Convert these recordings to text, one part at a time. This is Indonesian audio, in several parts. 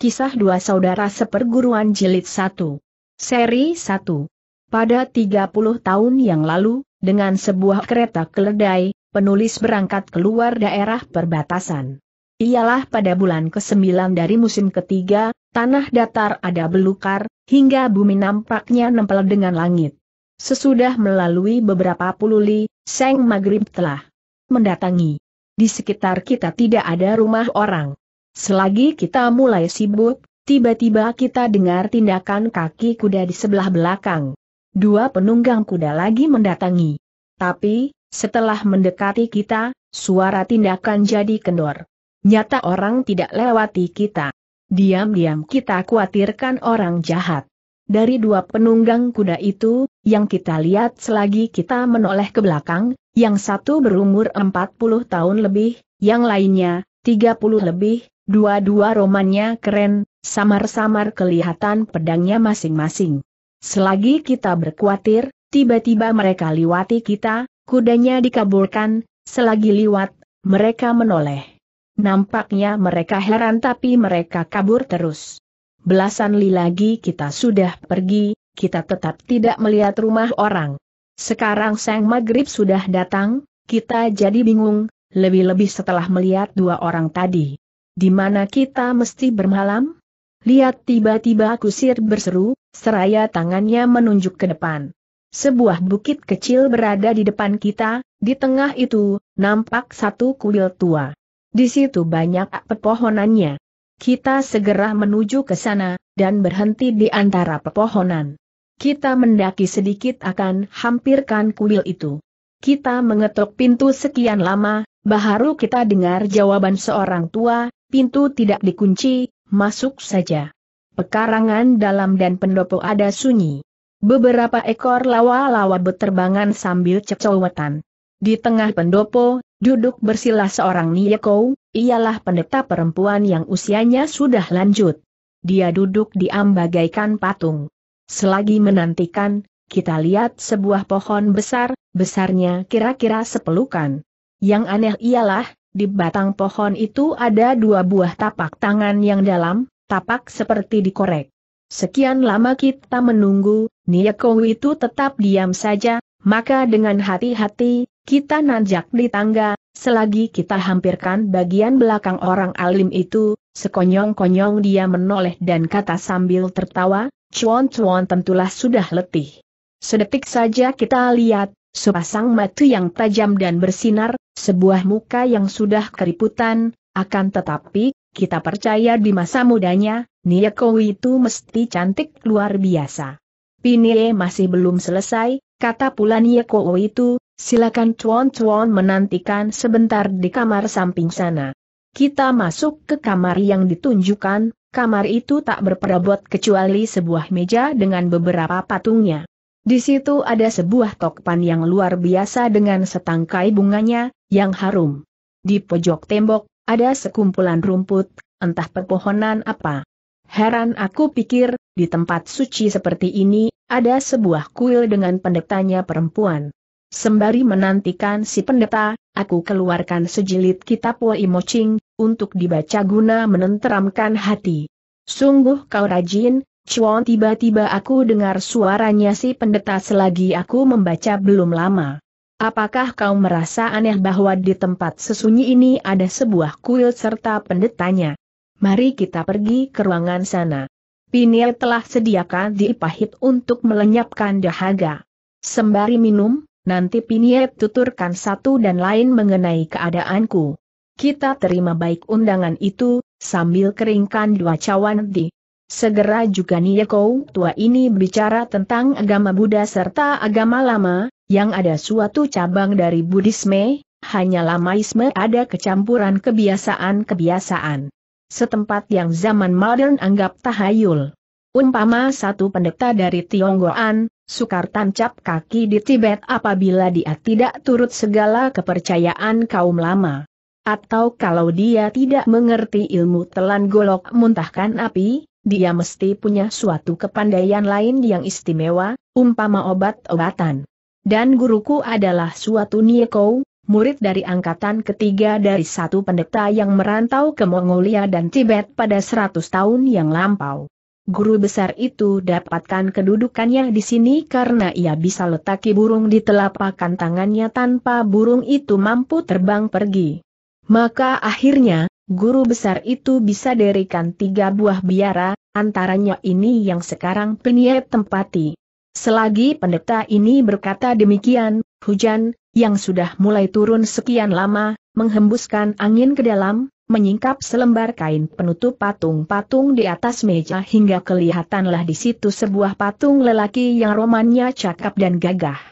Kisah Dua Saudara Seperguruan Jilid 1. Seri 1. Pada 30 tahun yang lalu, dengan sebuah kereta keledai, penulis berangkat keluar daerah perbatasan. Ialah pada bulan ke-9 dari musim ketiga, tanah datar ada belukar, hingga bumi nampaknya nempel dengan langit. Sesudah melalui beberapa puluh li, seng maghrib telah mendatangi. Di sekitar kita tidak ada rumah orang. Selagi kita mulai sibuk, tiba-tiba kita dengar tindakan kaki kuda di sebelah belakang. Dua penunggang kuda lagi mendatangi. Tapi, setelah mendekati kita, suara tindakan jadi kendor. Nyata orang tidak lewati kita. Diam-diam kita khawatirkan orang jahat. Dari dua penunggang kuda itu, yang kita lihat selagi kita menoleh ke belakang, yang satu berumur 40 tahun lebih, yang lainnya, 30 lebih, Dua-dua romannya keren, samar-samar kelihatan pedangnya masing-masing. Selagi kita berkuatir, tiba-tiba mereka liwati kita, kudanya dikabulkan, selagi liwat, mereka menoleh. Nampaknya mereka heran tapi mereka kabur terus. Belasan li lagi kita sudah pergi, kita tetap tidak melihat rumah orang. Sekarang sang maghrib sudah datang, kita jadi bingung, lebih-lebih setelah melihat dua orang tadi di mana kita mesti bermalam? Lihat tiba-tiba kusir berseru, seraya tangannya menunjuk ke depan. Sebuah bukit kecil berada di depan kita, di tengah itu, nampak satu kuil tua. Di situ banyak pepohonannya. Kita segera menuju ke sana, dan berhenti di antara pepohonan. Kita mendaki sedikit akan hampirkan kuil itu. Kita mengetuk pintu sekian lama, baru kita dengar jawaban seorang tua, Pintu tidak dikunci, masuk saja. Pekarangan dalam dan pendopo ada sunyi. Beberapa ekor lawa-lawa beterbangan sambil cecowetan. Di tengah pendopo, duduk bersila seorang Nieko, ialah pendeta perempuan yang usianya sudah lanjut. Dia duduk di ambagaikan patung. Selagi menantikan, kita lihat sebuah pohon besar, besarnya kira-kira sepelukan. Yang aneh ialah, di batang pohon itu ada dua buah tapak tangan yang dalam, tapak seperti dikorek. Sekian lama kita menunggu, Niyako itu tetap diam saja, maka dengan hati-hati, kita nanjak di tangga, selagi kita hampirkan bagian belakang orang alim itu, sekonyong-konyong dia menoleh dan kata sambil tertawa, cuan-cuan tentulah sudah letih. Sedetik saja kita lihat, sepasang mata yang tajam dan bersinar, sebuah muka yang sudah keriputan, akan tetapi, kita percaya di masa mudanya, Nieko itu mesti cantik luar biasa. Pinie masih belum selesai, kata pula Nieko itu, silakan cuan-cuan menantikan sebentar di kamar samping sana. Kita masuk ke kamar yang ditunjukkan, kamar itu tak berperabot kecuali sebuah meja dengan beberapa patungnya. Di situ ada sebuah tokpan yang luar biasa dengan setangkai bunganya, yang harum. Di pojok tembok, ada sekumpulan rumput, entah pepohonan apa. Heran aku pikir, di tempat suci seperti ini, ada sebuah kuil dengan pendetanya perempuan. Sembari menantikan si pendeta, aku keluarkan sejilid kitab Woi Ching, untuk dibaca guna menenteramkan hati. Sungguh kau rajin, Cuan tiba-tiba aku dengar suaranya si pendeta selagi aku membaca belum lama. Apakah kau merasa aneh bahwa di tempat sesunyi ini ada sebuah kuil serta pendetanya? Mari kita pergi ke ruangan sana. Pinil telah sediakan di pahit untuk melenyapkan dahaga. Sembari minum, nanti Pinil tuturkan satu dan lain mengenai keadaanku. Kita terima baik undangan itu, sambil keringkan dua cawan di Segera juga Niekou tua ini bicara tentang agama Buddha serta agama lama, yang ada suatu cabang dari Buddhisme, hanya lamaisme ada kecampuran kebiasaan-kebiasaan. Setempat yang zaman modern anggap tahayul. Umpama satu pendeta dari Tionggoan, sukar tancap kaki di Tibet apabila dia tidak turut segala kepercayaan kaum lama. Atau kalau dia tidak mengerti ilmu telan golok muntahkan api, dia mesti punya suatu kepandaian lain yang istimewa, umpama obat-obatan. Dan guruku adalah suatu Niekou, murid dari angkatan ketiga dari satu pendeta yang merantau ke Mongolia dan Tibet pada 100 tahun yang lampau. Guru besar itu dapatkan kedudukannya di sini karena ia bisa letaki burung di telapakan tangannya tanpa burung itu mampu terbang pergi. Maka akhirnya, guru besar itu bisa derikan tiga buah biara, antaranya ini yang sekarang penye tempati. Selagi pendeta ini berkata demikian, hujan, yang sudah mulai turun sekian lama, menghembuskan angin ke dalam, menyingkap selembar kain penutup patung-patung di atas meja hingga kelihatanlah di situ sebuah patung lelaki yang romannya cakap dan gagah.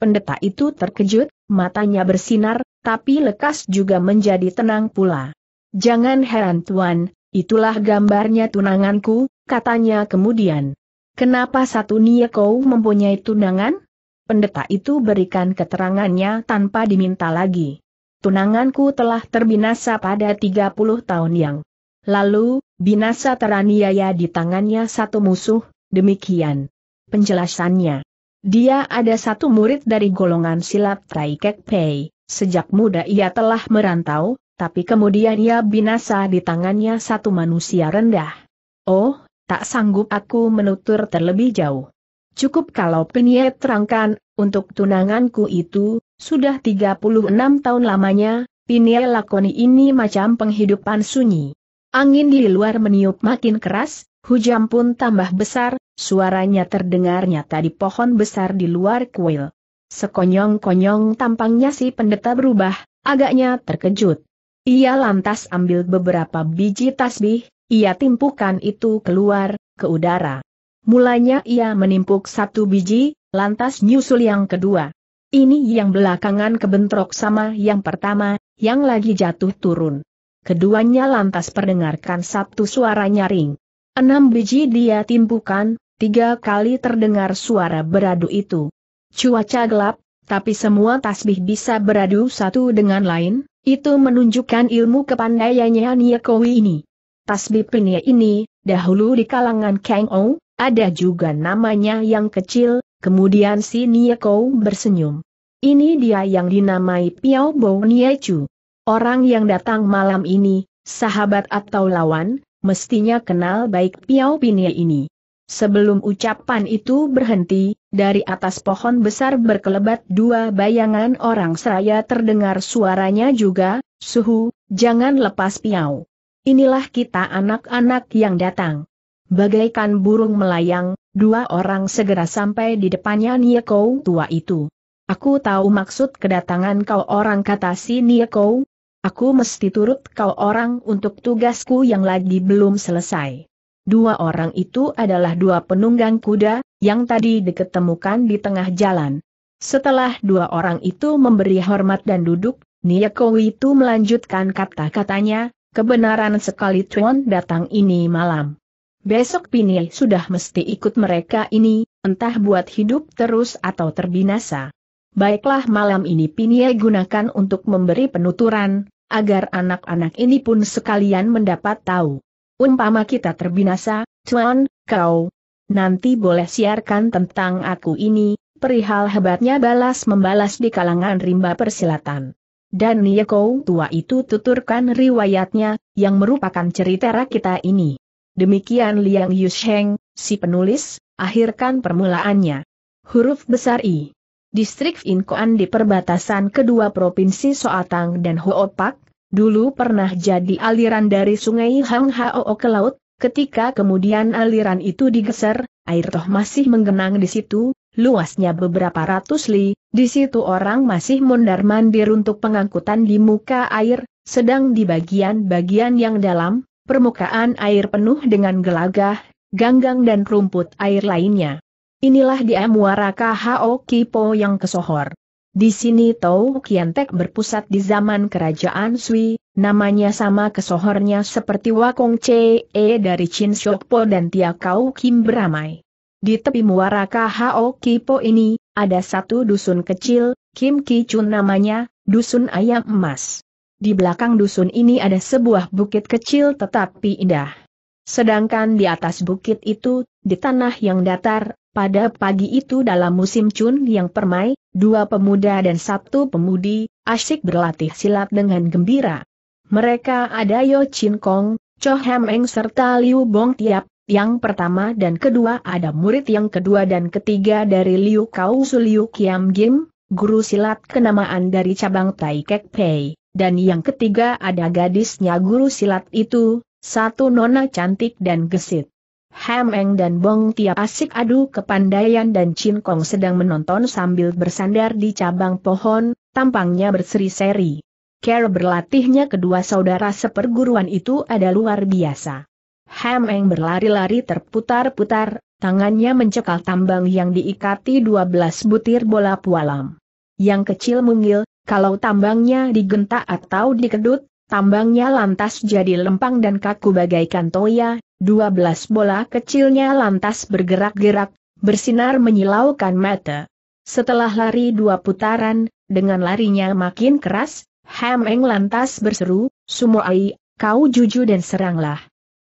Pendeta itu terkejut, matanya bersinar, tapi lekas juga menjadi tenang pula. Jangan heran tuan, itulah gambarnya tunanganku, katanya kemudian. Kenapa satu kau mempunyai tunangan? Pendeta itu berikan keterangannya tanpa diminta lagi. Tunanganku telah terbinasa pada 30 tahun yang lalu, binasa teraniaya di tangannya satu musuh, demikian penjelasannya. Dia ada satu murid dari golongan silat Traikek Pei. Sejak muda ia telah merantau, tapi kemudian ia binasa di tangannya satu manusia rendah. Oh, tak sanggup aku menutur terlebih jauh. Cukup kalau penyet terangkan, untuk tunanganku itu, sudah 36 tahun lamanya, Pinye lakoni ini macam penghidupan sunyi. Angin di luar meniup makin keras, hujan pun tambah besar, suaranya terdengar nyata di pohon besar di luar kuil. Sekonyong-konyong tampangnya si pendeta berubah, agaknya terkejut. Ia lantas ambil beberapa biji tasbih, ia timpukan itu keluar, ke udara. Mulanya ia menimpuk satu biji, lantas nyusul yang kedua. Ini yang belakangan kebentrok sama yang pertama, yang lagi jatuh turun. Keduanya lantas perdengarkan satu suara nyaring. Enam biji dia timpukan, tiga kali terdengar suara beradu itu. Cuaca gelap, tapi semua tasbih bisa beradu satu dengan lain, itu menunjukkan ilmu kepandaiannya Niekowi ini. Tasbih Pinia ini, dahulu di kalangan Kang Ou, ada juga namanya yang kecil, kemudian si Niekou bersenyum. Ini dia yang dinamai Piao Bo Nia Chu. Orang yang datang malam ini, sahabat atau lawan, mestinya kenal baik Piao Pinia ini. Sebelum ucapan itu berhenti, dari atas pohon besar berkelebat dua bayangan orang seraya terdengar suaranya juga, Suhu, jangan lepas piau. Inilah kita anak-anak yang datang. Bagaikan burung melayang, dua orang segera sampai di depannya Niekou tua itu. Aku tahu maksud kedatangan kau orang kata si Niekou. Aku mesti turut kau orang untuk tugasku yang lagi belum selesai. Dua orang itu adalah dua penunggang kuda, yang tadi diketemukan di tengah jalan. Setelah dua orang itu memberi hormat dan duduk, Niyakowi itu melanjutkan kata-katanya, kebenaran sekali Tuan datang ini malam. Besok Pini sudah mesti ikut mereka ini, entah buat hidup terus atau terbinasa. Baiklah malam ini Pini gunakan untuk memberi penuturan, agar anak-anak ini pun sekalian mendapat tahu umpama kita terbinasa, cuan, kau. Nanti boleh siarkan tentang aku ini, perihal hebatnya balas membalas di kalangan rimba persilatan. Dan Yeko tua itu tuturkan riwayatnya, yang merupakan cerita rakita ini. Demikian Liang Yusheng, si penulis, akhirkan permulaannya. Huruf besar I. Distrik Inkoan di perbatasan kedua provinsi Soatang dan Hoopak, Dulu pernah jadi aliran dari sungai Hang Hao ke laut, ketika kemudian aliran itu digeser, air toh masih menggenang di situ, luasnya beberapa ratus li, di situ orang masih mondar-mandir untuk pengangkutan di muka air, sedang di bagian-bagian yang dalam, permukaan air penuh dengan gelagah, ganggang dan rumput air lainnya. Inilah dia muara Khao Kipo yang kesohor. Di sini Tau Kiantek berpusat di zaman kerajaan Sui, namanya sama kesohornya seperti Wakong Chee dari Chin Shokpo dan Tia Kau Kim beramai. Di tepi muara K.H.O. Kipo ini, ada satu dusun kecil, Kim Ki Chun namanya, Dusun Ayam Emas. Di belakang dusun ini ada sebuah bukit kecil tetapi indah. Sedangkan di atas bukit itu, di tanah yang datar, pada pagi itu dalam musim cun yang permai, dua pemuda dan satu pemudi, asyik berlatih silat dengan gembira. Mereka ada Yo Chin Kong, Cho Hem Eng serta Liu Bong Tiap, yang pertama dan kedua ada murid yang kedua dan ketiga dari Liu Kau Su Liu Kiam Gim, guru silat kenamaan dari cabang Tai Kek Pei, dan yang ketiga ada gadisnya guru silat itu, satu nona cantik dan gesit. Hameng dan Bong Tiap asik adu kepandaian dan Chin Kong sedang menonton sambil bersandar di cabang pohon, tampangnya berseri-seri. Care berlatihnya kedua saudara seperguruan itu ada luar biasa. Hameng berlari-lari terputar-putar, tangannya mencekal tambang yang diikati 12 butir bola pualam. Yang kecil mungil, kalau tambangnya digentak atau dikedut, tambangnya lantas jadi lempang dan kaku bagaikan toya, 12 bola kecilnya lantas bergerak-gerak, bersinar menyilaukan mata. Setelah lari dua putaran, dengan larinya makin keras, Hameng lantas berseru, Sumoai, kau juju dan seranglah.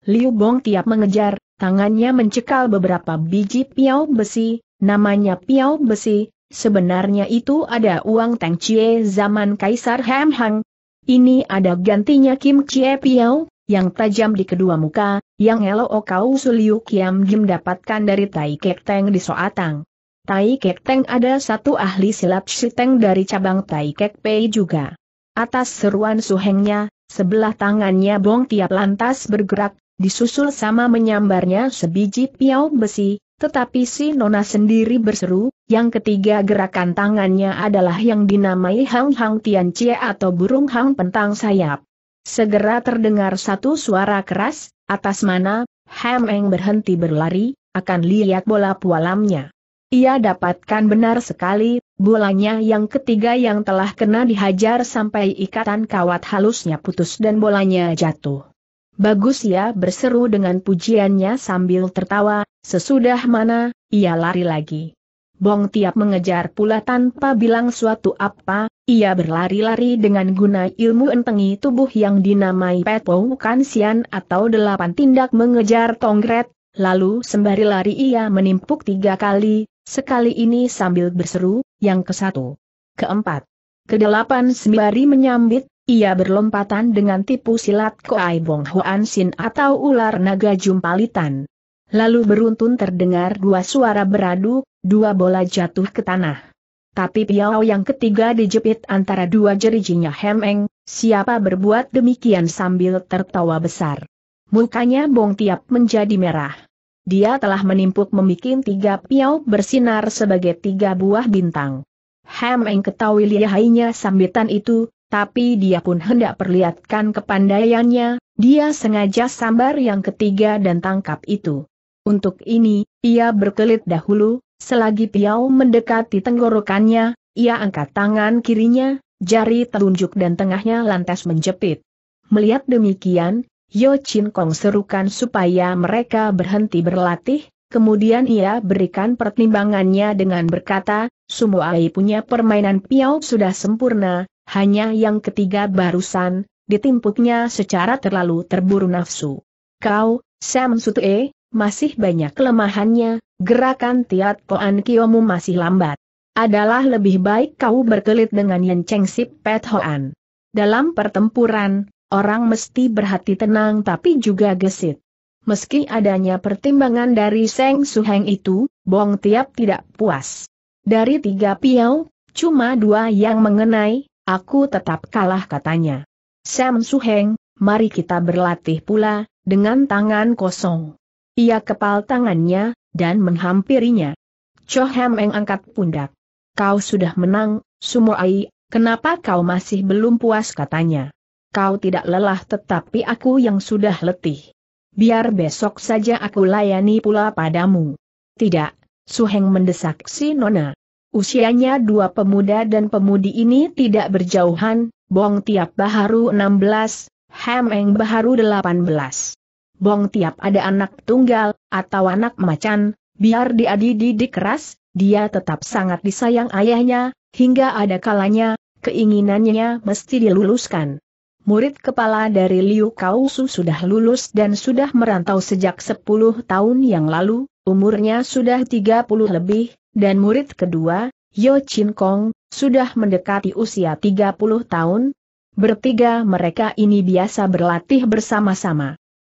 Liu Bong tiap mengejar, tangannya mencekal beberapa biji piau besi, namanya piau besi, sebenarnya itu ada uang Tang Chie zaman Kaisar Hamhang. Ini ada gantinya Kim Chie Piau, yang tajam di kedua muka, yang Elo kau Suliu Kiam Jim dapatkan dari Tai Kek Teng di Soatang. Tai Kek Teng ada satu ahli silat siteng dari cabang Tai Kek Pei juga. Atas seruan suhengnya, sebelah tangannya Bong Tiap lantas bergerak, disusul sama menyambarnya sebiji piau besi, tetapi si Nona sendiri berseru, yang ketiga gerakan tangannya adalah yang dinamai Hang Hang Tian Cie atau burung hang pentang sayap. Segera terdengar satu suara keras, atas mana, Hameng berhenti berlari, akan lihat bola pualamnya. Ia dapatkan benar sekali, bolanya yang ketiga yang telah kena dihajar sampai ikatan kawat halusnya putus dan bolanya jatuh. Bagus ya berseru dengan pujiannya sambil tertawa, sesudah mana, ia lari lagi. Bong Tiap mengejar pula tanpa bilang suatu apa, ia berlari-lari dengan guna ilmu entengi tubuh yang dinamai Petpo Kansian atau delapan tindak mengejar tongret, lalu sembari lari ia menimpuk tiga kali, sekali ini sambil berseru, yang ke satu, keempat, kedelapan sembari menyambit, ia berlompatan dengan tipu silat Koai Bong Hoan Sin atau ular naga jumpalitan. Lalu beruntun terdengar dua suara beradu, dua bola jatuh ke tanah. Tapi Piao yang ketiga dijepit antara dua jerijinya Hemeng, siapa berbuat demikian sambil tertawa besar. Mukanya Bong Tiap menjadi merah. Dia telah menimpuk membuat tiga Piao bersinar sebagai tiga buah bintang. Hemeng ketahui lihainya sambitan itu, tapi dia pun hendak perlihatkan kepandaiannya, dia sengaja sambar yang ketiga dan tangkap itu. Untuk ini, ia berkelit dahulu, selagi Piau mendekati tenggorokannya, ia angkat tangan kirinya, jari telunjuk dan tengahnya lantas menjepit. Melihat demikian, Yo Chin Kong serukan supaya mereka berhenti berlatih, kemudian ia berikan pertimbangannya dengan berkata, Ai punya permainan Piau sudah sempurna, hanya yang ketiga barusan, ditimpuknya secara terlalu terburu nafsu. Kau, Sam Sutue, masih banyak kelemahannya, gerakan Tiat Poan Kiyomu masih lambat. Adalah lebih baik kau berkelit dengan Yen Cheng Sip Pet Hoan. Dalam pertempuran, orang mesti berhati tenang tapi juga gesit. Meski adanya pertimbangan dari Seng Suheng itu, Bong Tiap tidak puas. Dari tiga piau, cuma dua yang mengenai, aku tetap kalah katanya. Sam Suheng, mari kita berlatih pula, dengan tangan kosong. Ia kepal tangannya, dan menghampirinya. Cho Hem angkat pundak. Kau sudah menang, Sumoai, kenapa kau masih belum puas katanya. Kau tidak lelah tetapi aku yang sudah letih. Biar besok saja aku layani pula padamu. Tidak, Suheng mendesak si Nona. Usianya dua pemuda dan pemudi ini tidak berjauhan, Bong Tiap Baharu 16, Hem Eng Baharu 18. Bong tiap ada anak tunggal, atau anak macan, biar dia dididik keras, dia tetap sangat disayang ayahnya, hingga ada kalanya, keinginannya mesti diluluskan. Murid kepala dari Liu Kausu sudah lulus dan sudah merantau sejak 10 tahun yang lalu, umurnya sudah 30 lebih, dan murid kedua, Yo Chin Kong, sudah mendekati usia 30 tahun. Bertiga mereka ini biasa berlatih bersama-sama.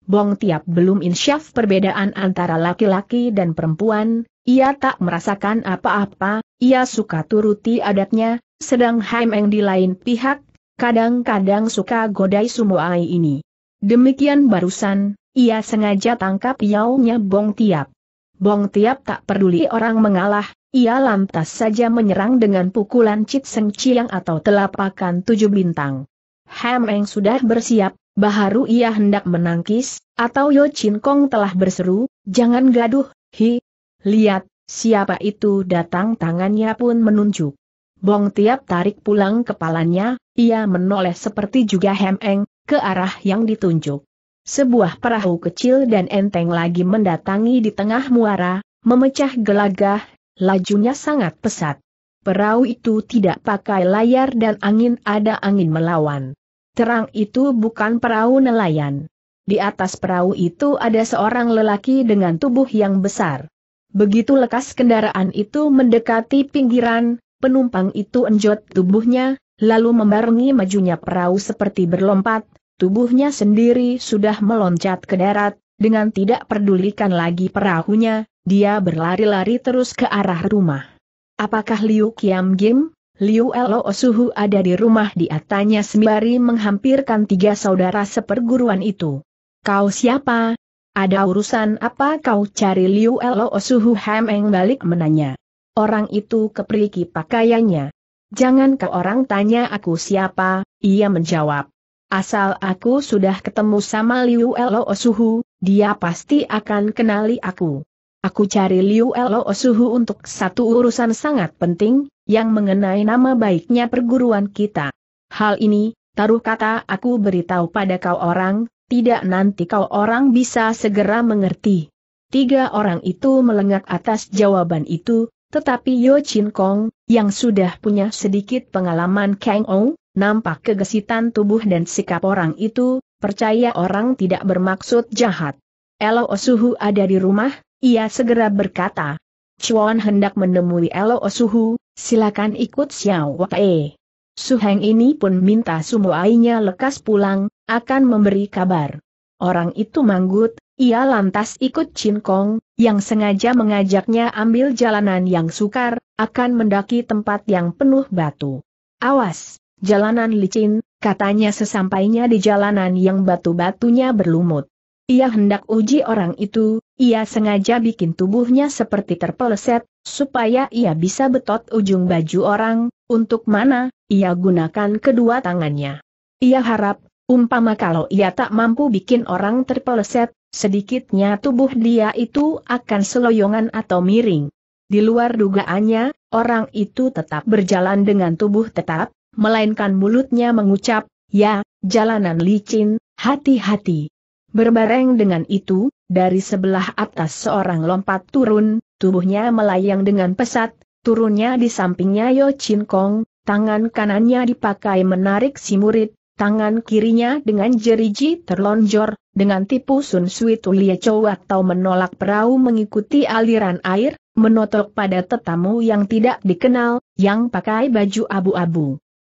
Bong Tiap belum insyaf perbedaan antara laki-laki dan perempuan, ia tak merasakan apa-apa, ia suka turuti adatnya, sedang Haim Eng di lain pihak, kadang-kadang suka godai Sumoai ini. Demikian barusan, ia sengaja tangkap yaunya Bong Tiap. Bong Tiap tak peduli orang mengalah, ia lantas saja menyerang dengan pukulan Cit Seng Chiang atau telapakan tujuh bintang. Hameng Eng sudah bersiap, Baharu ia hendak menangkis, atau Yo Chin Kong telah berseru, jangan gaduh, hi. Lihat, siapa itu datang tangannya pun menunjuk. Bong Tiap tarik pulang kepalanya, ia menoleh seperti juga Hemeng, ke arah yang ditunjuk. Sebuah perahu kecil dan enteng lagi mendatangi di tengah muara, memecah gelagah, lajunya sangat pesat. Perahu itu tidak pakai layar dan angin ada angin melawan. Terang itu bukan perahu nelayan. Di atas perahu itu ada seorang lelaki dengan tubuh yang besar. Begitu lekas kendaraan itu mendekati pinggiran, penumpang itu enjot tubuhnya, lalu membarengi majunya perahu seperti berlompat, tubuhnya sendiri sudah meloncat ke darat, dengan tidak pedulikan lagi perahunya, dia berlari-lari terus ke arah rumah. Apakah Liu Kiam Gim? Liu Lo Suhu ada di rumah dia tanya sembari menghampirkan tiga saudara seperguruan itu. Kau siapa? Ada urusan apa kau cari Liu Lo Suhu Hameng balik menanya. Orang itu keperiki pakaiannya. Jangan ke orang tanya aku siapa, ia menjawab. Asal aku sudah ketemu sama Liu Lo Suhu, dia pasti akan kenali aku. Aku cari Liu Lo Suhu untuk satu urusan sangat penting, yang mengenai nama baiknya perguruan kita. Hal ini, taruh kata aku beritahu pada kau orang, tidak nanti kau orang bisa segera mengerti. Tiga orang itu melengak atas jawaban itu, tetapi Yo Chin Kong, yang sudah punya sedikit pengalaman Kang Ou, nampak kegesitan tubuh dan sikap orang itu, percaya orang tidak bermaksud jahat. Elo Osuhu ada di rumah, ia segera berkata. Chuan hendak menemui Elo Osuhu, silakan ikut Xiao Wei. Suheng ini pun minta semua sumuainya lekas pulang, akan memberi kabar. Orang itu manggut, ia lantas ikut Chin Kong, yang sengaja mengajaknya ambil jalanan yang sukar, akan mendaki tempat yang penuh batu. Awas, jalanan licin, katanya sesampainya di jalanan yang batu-batunya berlumut. Ia hendak uji orang itu, ia sengaja bikin tubuhnya seperti terpeleset, supaya ia bisa betot ujung baju orang, untuk mana, ia gunakan kedua tangannya. Ia harap, umpama kalau ia tak mampu bikin orang terpeleset, sedikitnya tubuh dia itu akan seloyongan atau miring. Di luar dugaannya, orang itu tetap berjalan dengan tubuh tetap, melainkan mulutnya mengucap, ya, jalanan licin, hati-hati. Berbareng dengan itu, dari sebelah atas seorang lompat turun, tubuhnya melayang dengan pesat, turunnya di sampingnya Yo Chin Kong, tangan kanannya dipakai menarik si murid, tangan kirinya dengan jeriji terlonjor, dengan tipu Sun Sui Tulie Chow atau menolak perahu mengikuti aliran air, menotok pada tetamu yang tidak dikenal, yang pakai baju abu-abu.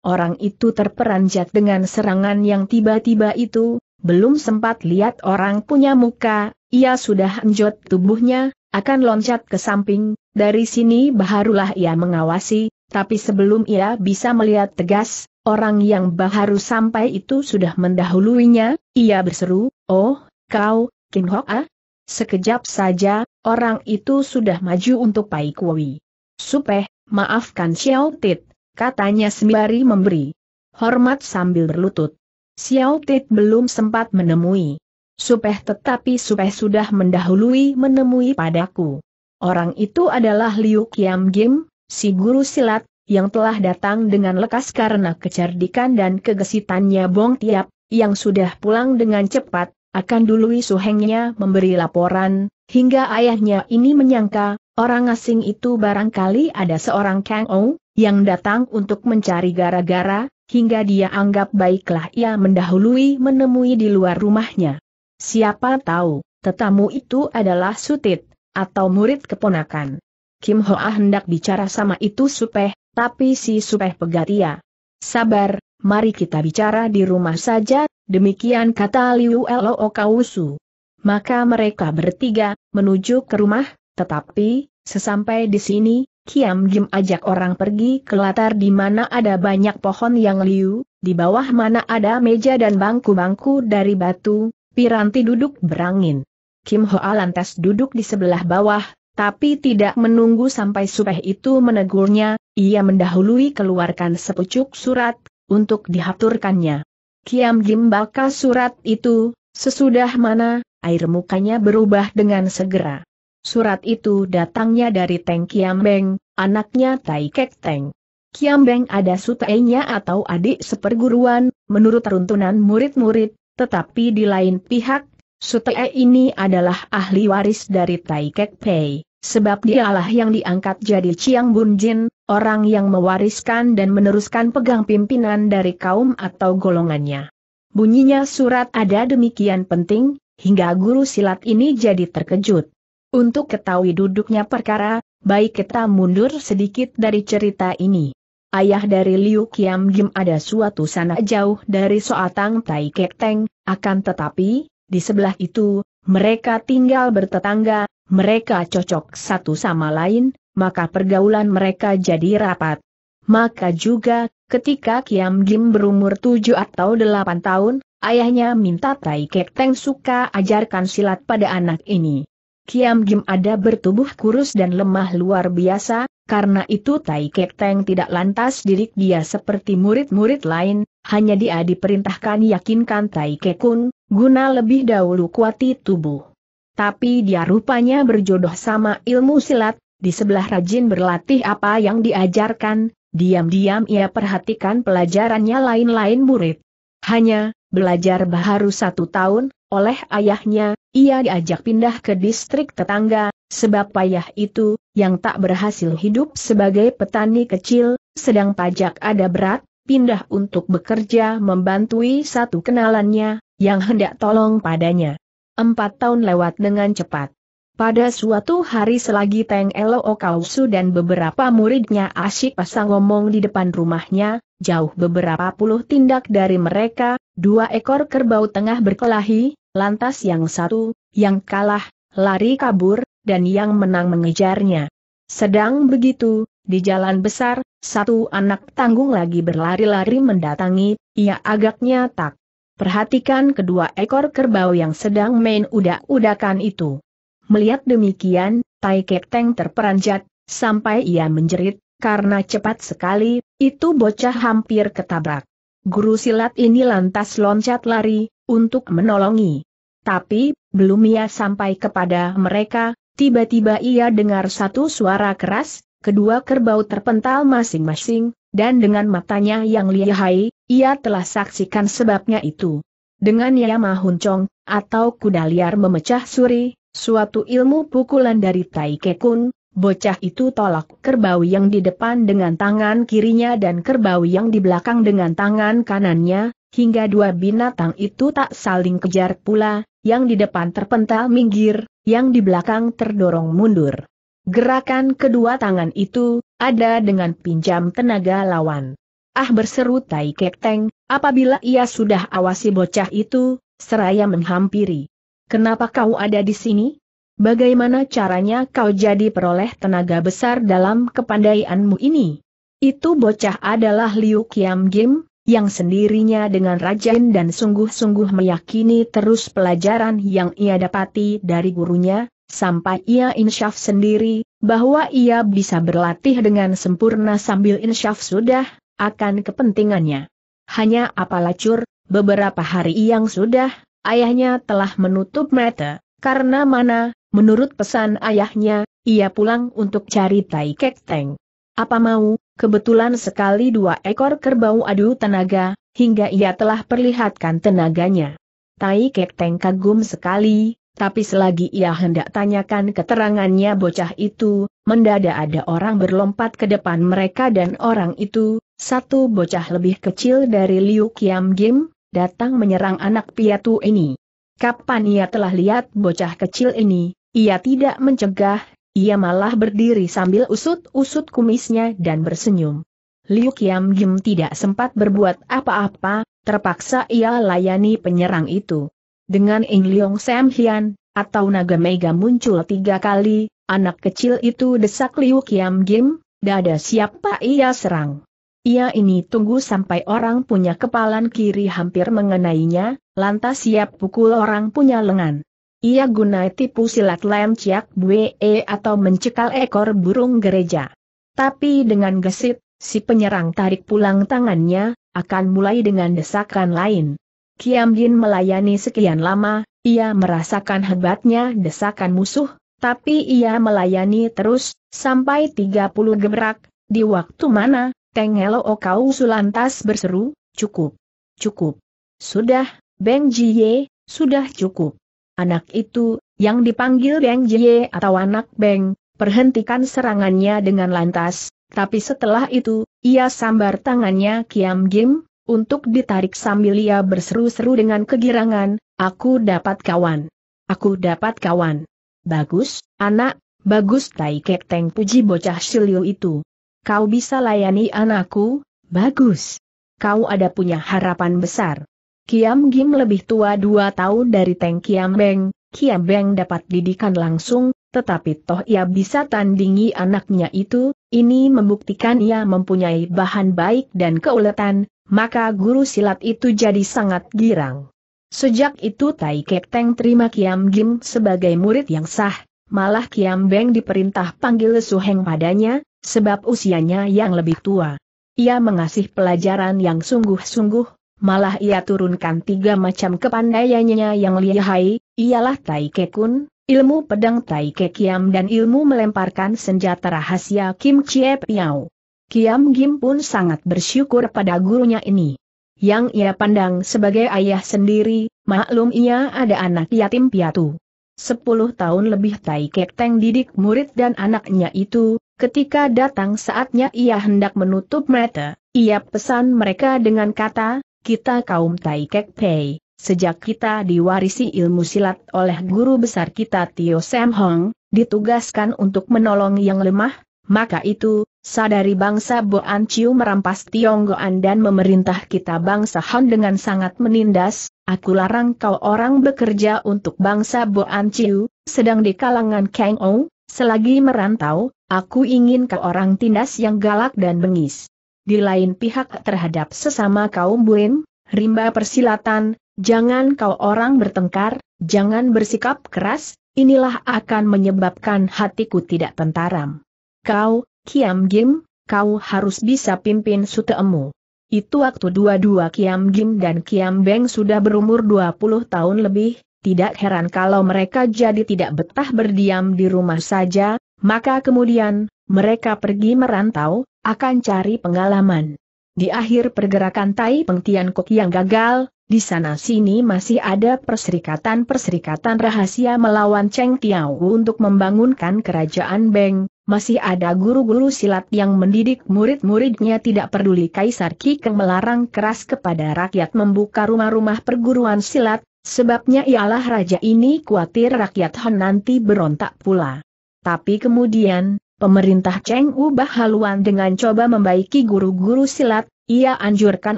Orang itu terperanjat dengan serangan yang tiba-tiba itu, belum sempat lihat orang punya muka, ia sudah enjot tubuhnya, akan loncat ke samping, dari sini baharulah ia mengawasi, tapi sebelum ia bisa melihat tegas, orang yang baharu sampai itu sudah mendahuluinya, ia berseru, Oh, kau, Kim Hok Ah? Sekejap saja, orang itu sudah maju untuk Pai Kui. Supeh, maafkan Xiao Tit, katanya sembari memberi hormat sambil berlutut. Xiao Tit belum sempat menemui. Supeh tetapi Supeh sudah mendahului menemui padaku. Orang itu adalah Liu Qiang Gim, si guru silat, yang telah datang dengan lekas karena kecerdikan dan kegesitannya Bong Tiap, yang sudah pulang dengan cepat, akan dului suhengnya memberi laporan, hingga ayahnya ini menyangka, orang asing itu barangkali ada seorang Kang Ou, yang datang untuk mencari gara-gara, hingga dia anggap baiklah ia mendahului menemui di luar rumahnya. Siapa tahu, tetamu itu adalah Sutit, atau murid keponakan. Kim Hoa ah hendak bicara sama itu Supeh, tapi si Supeh pegat ia. Sabar, mari kita bicara di rumah saja, demikian kata Liu Elo Okausu. Maka mereka bertiga, menuju ke rumah, tetapi, sesampai di sini, Kiam Gim ajak orang pergi ke latar di mana ada banyak pohon yang liu, di bawah mana ada meja dan bangku-bangku dari batu, Piranti duduk berangin. Kim Hoa lantas duduk di sebelah bawah, tapi tidak menunggu sampai supeh itu menegurnya, ia mendahului keluarkan sepucuk surat, untuk dihaturkannya. Kiam Gim baca surat itu, sesudah mana, air mukanya berubah dengan segera. Surat itu datangnya dari Teng Kiambeng, anaknya Tai Kek Teng. Kiambeng ada sutainya atau adik seperguruan, menurut runtunan murid-murid, tetapi di lain pihak, sutai ini adalah ahli waris dari Tai Kek Pei, sebab dialah yang diangkat jadi Chiang Bun Jin, orang yang mewariskan dan meneruskan pegang pimpinan dari kaum atau golongannya. Bunyinya surat ada demikian penting, hingga guru silat ini jadi terkejut. Untuk ketahui duduknya perkara, baik kita mundur sedikit dari cerita ini. Ayah dari Liu Kiam Gim ada suatu sana jauh dari Soatang Tai Kek Teng, akan tetapi, di sebelah itu, mereka tinggal bertetangga, mereka cocok satu sama lain, maka pergaulan mereka jadi rapat. Maka juga, ketika Kiam Gim berumur tujuh atau delapan tahun, ayahnya minta Tai Kek Teng suka ajarkan silat pada anak ini. Kiam Gim ada bertubuh kurus dan lemah luar biasa, karena itu Tai Kek Teng tidak lantas didik dia seperti murid-murid lain, hanya dia diperintahkan yakinkan Tai Kek Kun, guna lebih dahulu kuati tubuh. Tapi dia rupanya berjodoh sama ilmu silat, di sebelah rajin berlatih apa yang diajarkan, diam-diam ia perhatikan pelajarannya lain-lain murid. Hanya, belajar baharu satu tahun, oleh ayahnya, ia diajak pindah ke distrik tetangga, sebab payah itu, yang tak berhasil hidup sebagai petani kecil, sedang pajak ada berat, pindah untuk bekerja membantui satu kenalannya, yang hendak tolong padanya. Empat tahun lewat dengan cepat. Pada suatu hari selagi Teng Elo Okausu dan beberapa muridnya asyik pasang ngomong di depan rumahnya, jauh beberapa puluh tindak dari mereka, dua ekor kerbau tengah berkelahi, Lantas yang satu, yang kalah, lari kabur, dan yang menang mengejarnya. Sedang begitu, di jalan besar, satu anak tanggung lagi berlari-lari mendatangi, ia agaknya tak. Perhatikan kedua ekor kerbau yang sedang main udak-udakan itu. Melihat demikian, Tai Kek Teng terperanjat, sampai ia menjerit, karena cepat sekali, itu bocah hampir ketabrak. Guru silat ini lantas loncat lari, untuk menolongi. Tapi, belum ia sampai kepada mereka, tiba-tiba ia dengar satu suara keras, kedua kerbau terpental masing-masing, dan dengan matanya yang lihai, ia telah saksikan sebabnya itu. Dengan Yama Huncong, atau kuda liar memecah suri, suatu ilmu pukulan dari Tai Kekun, Bocah itu tolak kerbau yang di depan dengan tangan kirinya dan kerbau yang di belakang dengan tangan kanannya, hingga dua binatang itu tak saling kejar pula, yang di depan terpental minggir, yang di belakang terdorong mundur. Gerakan kedua tangan itu, ada dengan pinjam tenaga lawan. Ah berseru Tai Kekteng, apabila ia sudah awasi bocah itu, seraya menghampiri. Kenapa kau ada di sini? Bagaimana caranya kau jadi peroleh tenaga besar dalam kepandaianmu ini? Itu bocah adalah Liu Kiam Gim, yang sendirinya dengan rajin dan sungguh-sungguh meyakini terus pelajaran yang ia dapati dari gurunya, sampai ia insyaf sendiri, bahwa ia bisa berlatih dengan sempurna sambil insyaf sudah, akan kepentingannya. Hanya apalacur, beberapa hari yang sudah, ayahnya telah menutup mata, karena mana, Menurut pesan ayahnya, ia pulang untuk cari tai Kek Teng. Apa mau, kebetulan sekali dua ekor kerbau adu tenaga, hingga ia telah perlihatkan tenaganya. Tai Kek Teng kagum sekali, tapi selagi ia hendak tanyakan keterangannya bocah itu, mendadak ada orang berlompat ke depan mereka dan orang itu, satu bocah lebih kecil dari Liu Kiam Gim, datang menyerang anak piatu ini. Kapan ia telah lihat bocah kecil ini, ia tidak mencegah, ia malah berdiri sambil usut-usut kumisnya dan bersenyum. Liu Qiang Gim tidak sempat berbuat apa-apa, terpaksa ia layani penyerang itu. Dengan Ing Leong Sam Hian, atau naga mega muncul tiga kali, anak kecil itu desak Liu Qiang Gim, dada siapa ia serang. Ia ini tunggu sampai orang punya kepalan kiri hampir mengenainya, lantas siap pukul orang punya lengan. Ia gunai tipu silat lem ciak bue e atau mencekal ekor burung gereja. Tapi dengan gesit, si penyerang tarik pulang tangannya, akan mulai dengan desakan lain. Kiam Bin melayani sekian lama, ia merasakan hebatnya desakan musuh, tapi ia melayani terus, sampai 30 gebrak, di waktu mana, Tengelo Okau Sulantas berseru, cukup, cukup. Sudah, Beng Jie, sudah cukup. Anak itu, yang dipanggil Beng Jie atau anak Beng, perhentikan serangannya dengan lantas, tapi setelah itu, ia sambar tangannya Kiam Gim, untuk ditarik sambil ia berseru-seru dengan kegirangan, aku dapat kawan. Aku dapat kawan. Bagus, anak, bagus Tai Kek Teng puji bocah Shilio itu. Kau bisa layani anakku, bagus. Kau ada punya harapan besar. Kiam Gim lebih tua dua tahun dari Teng Kiam Beng, Kiam Beng dapat didikan langsung, tetapi toh ia bisa tandingi anaknya itu, ini membuktikan ia mempunyai bahan baik dan keuletan, maka guru silat itu jadi sangat girang. Sejak itu Tai Kek Teng terima Kiam Gim sebagai murid yang sah, malah Kiam Beng diperintah panggil Su padanya, sebab usianya yang lebih tua. Ia mengasih pelajaran yang sungguh-sungguh, Malah ia turunkan tiga macam kepandaiannya yang lihai, ialah Tai Kekun, ilmu pedang Tai Kekiam dan ilmu melemparkan senjata rahasia Kim Chie Piao. Kiam Gim pun sangat bersyukur pada gurunya ini. Yang ia pandang sebagai ayah sendiri, maklum ia ada anak yatim piatu. Sepuluh tahun lebih Tai Kek didik murid dan anaknya itu, ketika datang saatnya ia hendak menutup mata, ia pesan mereka dengan kata, kita kaum Tai Kek Pei, sejak kita diwarisi ilmu silat oleh guru besar kita Tio Sam Hong, ditugaskan untuk menolong yang lemah, maka itu, sadari bangsa Boan Chiu merampas Tionggoan dan memerintah kita bangsa Han dengan sangat menindas, aku larang kau orang bekerja untuk bangsa Boan Chiu, sedang di kalangan Kang Ou, selagi merantau, Aku ingin kau orang tindas yang galak dan bengis di lain pihak terhadap sesama kaum Buin, rimba persilatan, jangan kau orang bertengkar, jangan bersikap keras, inilah akan menyebabkan hatiku tidak tentaram. Kau, Kiam Gim, kau harus bisa pimpin suteemu. Itu waktu dua-dua Kiam Gim dan Kiam Beng sudah berumur 20 tahun lebih, tidak heran kalau mereka jadi tidak betah berdiam di rumah saja, maka kemudian, mereka pergi merantau, akan cari pengalaman. Di akhir pergerakan Tai Peng Tian Kok yang gagal, di sana-sini masih ada perserikatan-perserikatan rahasia melawan Cheng Tiao untuk membangunkan kerajaan Beng, masih ada guru-guru silat yang mendidik murid-muridnya tidak peduli Kaisar Ki melarang keras kepada rakyat membuka rumah-rumah perguruan silat, sebabnya ialah raja ini khawatir rakyat Han nanti berontak pula. Tapi kemudian, Pemerintah Cheng ubah haluan dengan coba membaiki guru-guru silat, ia anjurkan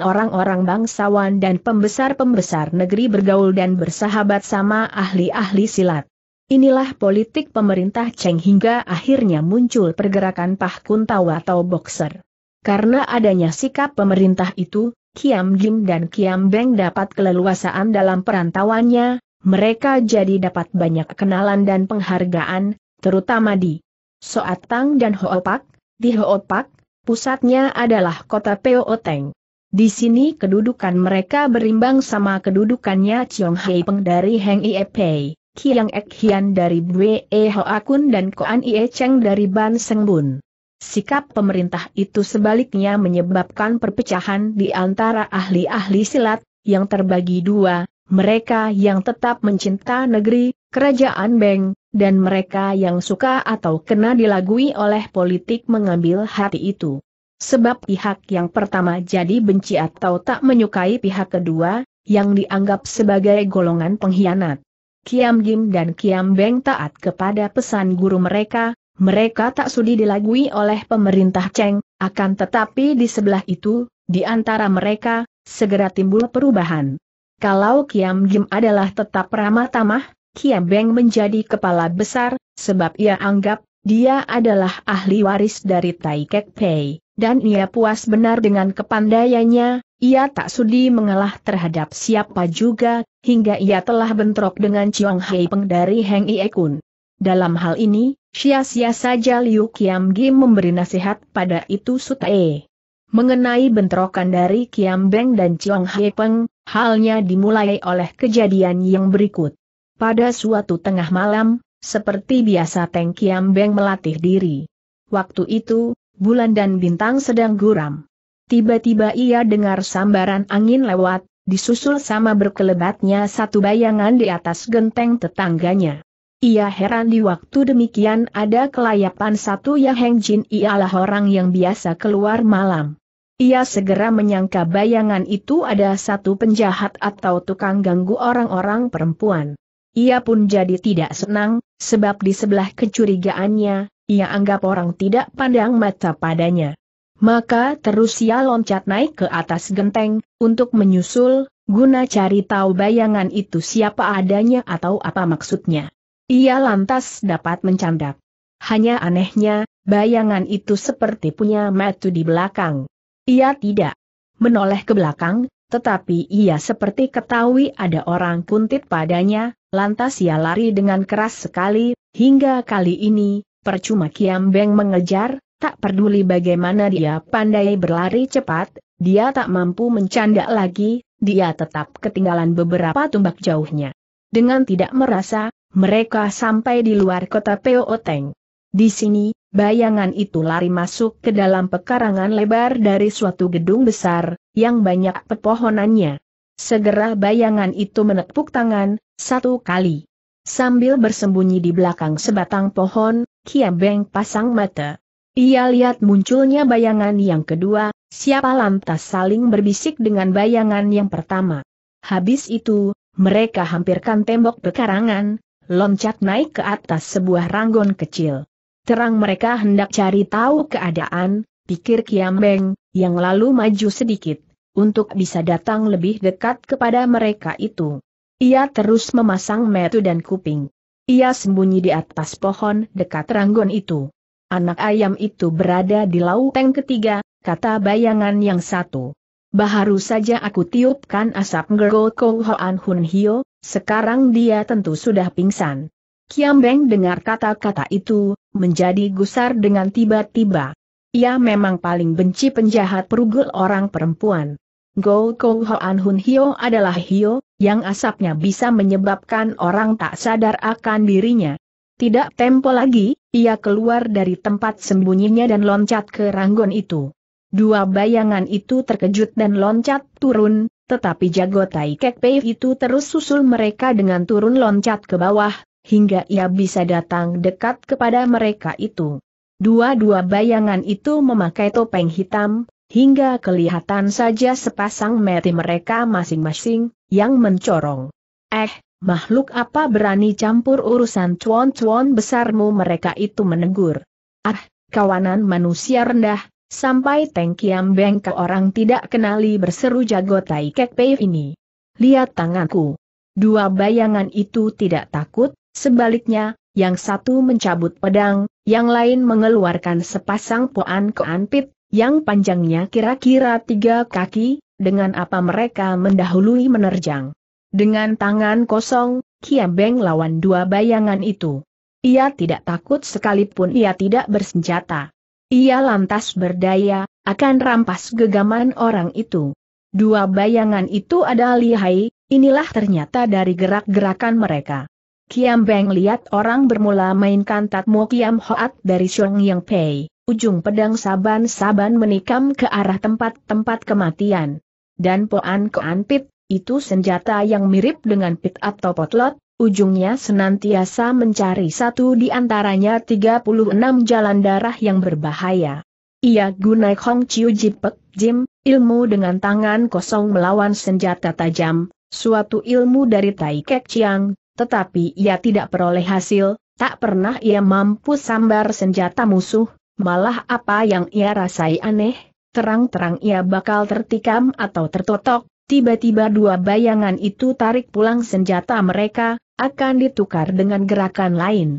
orang-orang bangsawan dan pembesar-pembesar negeri bergaul dan bersahabat sama ahli-ahli silat. Inilah politik pemerintah Cheng hingga akhirnya muncul pergerakan Pahkuntawa atau Boxer. Karena adanya sikap pemerintah itu, Kiam Gim dan Kiam Beng dapat keleluasaan dalam perantauannya, mereka jadi dapat banyak kenalan dan penghargaan, terutama di Soatang dan Hoopak, di Hoopak, pusatnya adalah kota Peoteng. Di sini kedudukan mereka berimbang sama kedudukannya Chiong Hai Peng dari Heng Ie Pei, Kiang Ek Hian dari Bwe e dan Koan Ie Cheng dari Ban Seng Bun. Sikap pemerintah itu sebaliknya menyebabkan perpecahan di antara ahli-ahli silat, yang terbagi dua, mereka yang tetap mencinta negeri, kerajaan Beng, dan mereka yang suka atau kena dilagui oleh politik mengambil hati itu. Sebab pihak yang pertama jadi benci atau tak menyukai pihak kedua, yang dianggap sebagai golongan pengkhianat. Kiam Gim dan Kiam Beng taat kepada pesan guru mereka, mereka tak sudi dilagui oleh pemerintah Cheng, akan tetapi di sebelah itu, di antara mereka, segera timbul perubahan. Kalau Kiam Gim adalah tetap ramah tamah, Kiam Beng menjadi kepala besar, sebab ia anggap, dia adalah ahli waris dari Tai Kek Pei, dan ia puas benar dengan kepandaiannya, ia tak sudi mengalah terhadap siapa juga, hingga ia telah bentrok dengan Chiang Hei Peng dari Heng Ie Kun. Dalam hal ini, sia-sia saja Liu Kiam Gim memberi nasihat pada itu Sutae. Mengenai bentrokan dari Kiam Beng dan Chiang Hei Peng, halnya dimulai oleh kejadian yang berikut. Pada suatu tengah malam, seperti biasa Teng Kiam Beng melatih diri. Waktu itu, bulan dan bintang sedang guram. Tiba-tiba ia dengar sambaran angin lewat, disusul sama berkelebatnya satu bayangan di atas genteng tetangganya. Ia heran di waktu demikian ada kelayapan satu Yaheng Jin ialah orang yang biasa keluar malam. Ia segera menyangka bayangan itu ada satu penjahat atau tukang ganggu orang-orang perempuan. Ia pun jadi tidak senang, sebab di sebelah kecurigaannya, ia anggap orang tidak pandang mata padanya. Maka terus ia loncat naik ke atas genteng, untuk menyusul, guna cari tahu bayangan itu siapa adanya atau apa maksudnya. Ia lantas dapat mencandak. Hanya anehnya, bayangan itu seperti punya metu di belakang. Ia tidak menoleh ke belakang, tetapi ia seperti ketahui ada orang kuntit padanya, Lantas ia lari dengan keras sekali, hingga kali ini, percuma Kiam Beng mengejar, tak peduli bagaimana dia pandai berlari cepat, dia tak mampu mencandak lagi, dia tetap ketinggalan beberapa tumbak jauhnya. Dengan tidak merasa, mereka sampai di luar kota Peo Oteng. Di sini, bayangan itu lari masuk ke dalam pekarangan lebar dari suatu gedung besar, yang banyak pepohonannya. Segera bayangan itu menepuk tangan, satu kali. Sambil bersembunyi di belakang sebatang pohon, Kiam Beng pasang mata. Ia lihat munculnya bayangan yang kedua, siapa lantas saling berbisik dengan bayangan yang pertama. Habis itu, mereka hampirkan tembok pekarangan, loncat naik ke atas sebuah ranggon kecil. Terang mereka hendak cari tahu keadaan, pikir Kiam Beng, yang lalu maju sedikit untuk bisa datang lebih dekat kepada mereka itu. Ia terus memasang metu dan kuping. Ia sembunyi di atas pohon dekat ranggon itu. Anak ayam itu berada di lauteng ketiga, kata bayangan yang satu. Baharu saja aku tiupkan asap ngergo kong hoan hun hio, sekarang dia tentu sudah pingsan. Kiam Beng dengar kata-kata itu, menjadi gusar dengan tiba-tiba. Ia memang paling benci penjahat perugul orang perempuan. Go Kou Hoan Hun Hio adalah Hio, yang asapnya bisa menyebabkan orang tak sadar akan dirinya. Tidak tempo lagi, ia keluar dari tempat sembunyinya dan loncat ke ranggon itu. Dua bayangan itu terkejut dan loncat turun, tetapi jago Tai Kek Pei itu terus susul mereka dengan turun loncat ke bawah, hingga ia bisa datang dekat kepada mereka itu. Dua-dua bayangan itu memakai topeng hitam, hingga kelihatan saja sepasang mati mereka masing-masing, yang mencorong. Eh, makhluk apa berani campur urusan cuan-cuan besarmu mereka itu menegur. Ah, kawanan manusia rendah, sampai tengkiam Kiam Beng orang tidak kenali berseru jago Tai Kek Pei ini. Lihat tanganku. Dua bayangan itu tidak takut, sebaliknya, yang satu mencabut pedang, yang lain mengeluarkan sepasang poan keanpit, yang panjangnya kira-kira tiga kaki, dengan apa mereka mendahului menerjang. Dengan tangan kosong, Beng lawan dua bayangan itu. Ia tidak takut sekalipun ia tidak bersenjata. Ia lantas berdaya, akan rampas gegaman orang itu. Dua bayangan itu ada lihai, inilah ternyata dari gerak-gerakan mereka. Kiam Beng lihat orang bermula mainkan Tatmo Kiam Hoat dari Xiong Yang Pei. Ujung pedang saban-saban menikam ke arah tempat-tempat kematian. Dan poan koan pit, itu senjata yang mirip dengan pit atau potlot, ujungnya senantiasa mencari satu di antaranya 36 jalan darah yang berbahaya. Ia gunai Hong Chiu Jipek Jim, ilmu dengan tangan kosong melawan senjata tajam, suatu ilmu dari Tai Kek Chiang, tetapi ia tidak peroleh hasil, tak pernah ia mampu sambar senjata musuh, Malah apa yang ia rasai aneh, terang-terang ia bakal tertikam atau tertotok, tiba-tiba dua bayangan itu tarik pulang senjata mereka, akan ditukar dengan gerakan lain.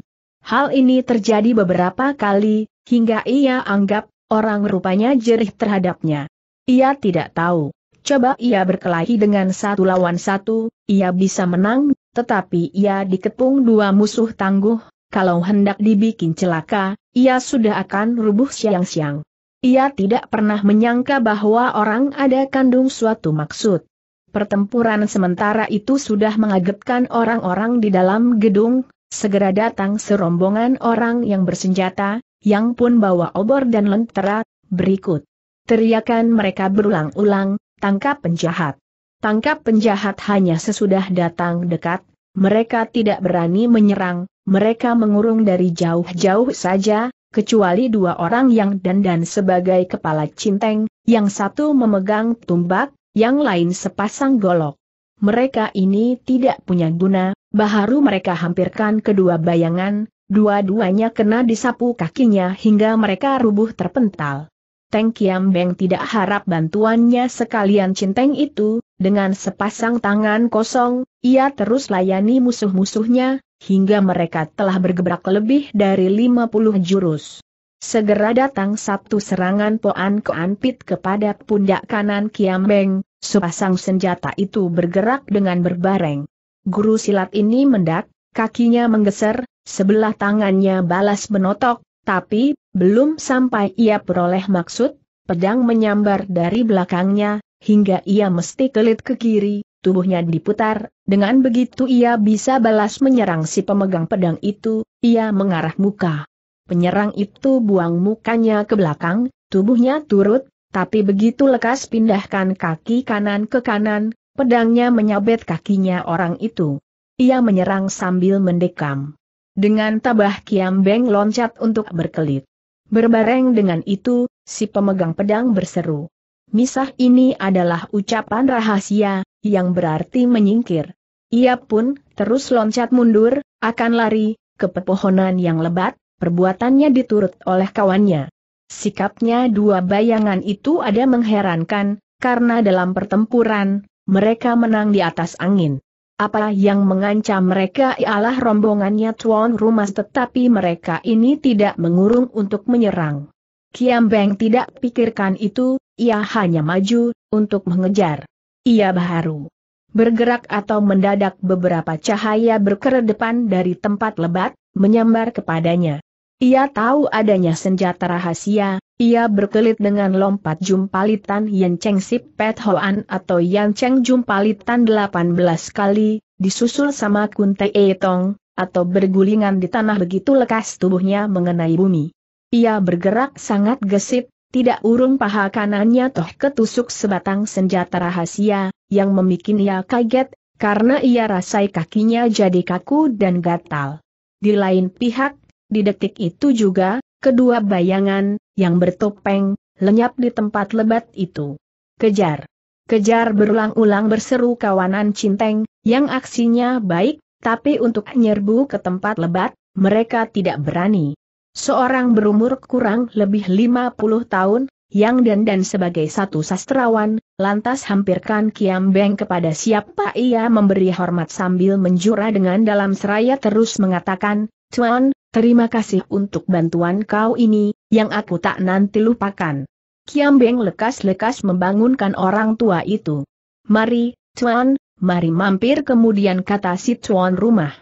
Hal ini terjadi beberapa kali, hingga ia anggap, orang rupanya jerih terhadapnya. Ia tidak tahu. Coba ia berkelahi dengan satu lawan satu, ia bisa menang, tetapi ia dikepung dua musuh tangguh, kalau hendak dibikin celaka, ia sudah akan rubuh siang-siang. Ia tidak pernah menyangka bahwa orang ada kandung suatu maksud. Pertempuran sementara itu sudah mengagetkan orang-orang di dalam gedung, segera datang serombongan orang yang bersenjata, yang pun bawa obor dan lentera, berikut. Teriakan mereka berulang-ulang, tangkap penjahat. Tangkap penjahat hanya sesudah datang dekat, mereka tidak berani menyerang, mereka mengurung dari jauh-jauh saja, kecuali dua orang yang dandan sebagai kepala cinteng, yang satu memegang tumbak, yang lain sepasang golok. Mereka ini tidak punya guna, baharu mereka hampirkan kedua bayangan, dua-duanya kena disapu kakinya hingga mereka rubuh terpental. Teng Kiam Beng tidak harap bantuannya sekalian cinteng itu, dengan sepasang tangan kosong, ia terus layani musuh-musuhnya, hingga mereka telah bergebrak lebih dari 50 jurus. Segera datang satu serangan Poan Koan kepada pundak kanan Kiam Beng, sepasang senjata itu bergerak dengan berbareng. Guru silat ini mendak, kakinya menggeser, sebelah tangannya balas menotok. Tapi, belum sampai ia peroleh maksud, pedang menyambar dari belakangnya, hingga ia mesti kelit ke kiri, tubuhnya diputar, dengan begitu ia bisa balas menyerang si pemegang pedang itu, ia mengarah muka. Penyerang itu buang mukanya ke belakang, tubuhnya turut, tapi begitu lekas pindahkan kaki kanan ke kanan, pedangnya menyabet kakinya orang itu. Ia menyerang sambil mendekam. Dengan tabah Kiam Beng loncat untuk berkelit. Berbareng dengan itu, si pemegang pedang berseru. Misah ini adalah ucapan rahasia, yang berarti menyingkir. Ia pun, terus loncat mundur, akan lari, ke pepohonan yang lebat, perbuatannya diturut oleh kawannya. Sikapnya dua bayangan itu ada mengherankan, karena dalam pertempuran, mereka menang di atas angin. Apa yang mengancam mereka ialah rombongannya tuan rumah tetapi mereka ini tidak mengurung untuk menyerang. Kiam Beng tidak pikirkan itu, ia hanya maju, untuk mengejar. Ia baru bergerak atau mendadak beberapa cahaya berkeredepan dari tempat lebat, menyambar kepadanya. Ia tahu adanya senjata rahasia, ia berkelit dengan lompat jumpalitan Yan Cheng Sip Pet Hoan atau Yan Cheng jumpalitan 18 kali, disusul sama Kun Te e Tong, atau bergulingan di tanah begitu lekas tubuhnya mengenai bumi. Ia bergerak sangat gesit, tidak urung paha kanannya toh ketusuk sebatang senjata rahasia, yang memikin ia kaget, karena ia rasai kakinya jadi kaku dan gatal. Di lain pihak, di detik itu juga, Kedua bayangan, yang bertopeng, lenyap di tempat lebat itu. Kejar! Kejar berulang-ulang berseru kawanan cinteng, yang aksinya baik, tapi untuk nyerbu ke tempat lebat, mereka tidak berani. Seorang berumur kurang lebih 50 tahun, yang dan dan sebagai satu sastrawan, lantas hampirkan Kiam Beng kepada siapa ia memberi hormat sambil menjura dengan dalam seraya terus mengatakan, Tuan, terima kasih untuk bantuan kau ini, yang aku tak nanti lupakan. Kiam Beng lekas-lekas membangunkan orang tua itu. Mari, Tuan, mari mampir kemudian kata si Tuan rumah.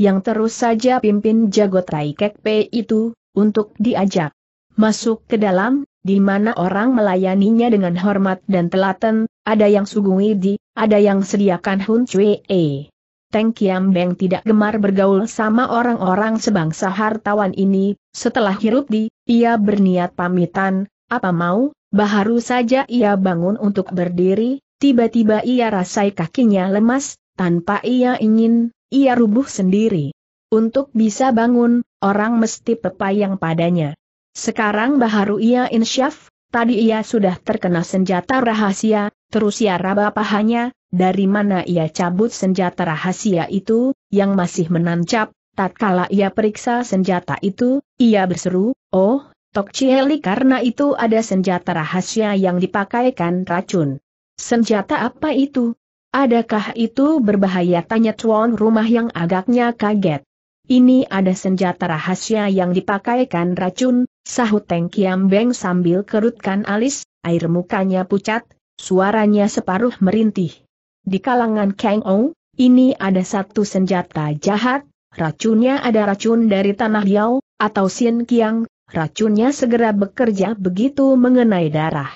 Yang terus saja pimpin jago Tai Pe itu, untuk diajak. Masuk ke dalam, di mana orang melayaninya dengan hormat dan telaten, ada yang sugungi di, ada yang sediakan hun cue. Teng Kiam Beng tidak gemar bergaul sama orang-orang sebangsa hartawan ini, setelah hirup di, ia berniat pamitan, apa mau, baharu saja ia bangun untuk berdiri, tiba-tiba ia rasai kakinya lemas, tanpa ia ingin, ia rubuh sendiri. Untuk bisa bangun, orang mesti pepayang padanya. Sekarang baharu ia insyaf, tadi ia sudah terkena senjata rahasia, terus ia raba pahanya, dari mana ia cabut senjata rahasia itu, yang masih menancap, tatkala ia periksa senjata itu, ia berseru, oh, Tok Cieli karena itu ada senjata rahasia yang dipakaikan racun. Senjata apa itu? Adakah itu berbahaya tanya tuan rumah yang agaknya kaget. Ini ada senjata rahasia yang dipakaikan racun, sahut Teng Kiam Beng sambil kerutkan alis, air mukanya pucat, suaranya separuh merintih. Di kalangan Kang Ou, ini ada satu senjata jahat, racunnya ada racun dari Tanah yao, atau Sin Kiang, racunnya segera bekerja begitu mengenai darah.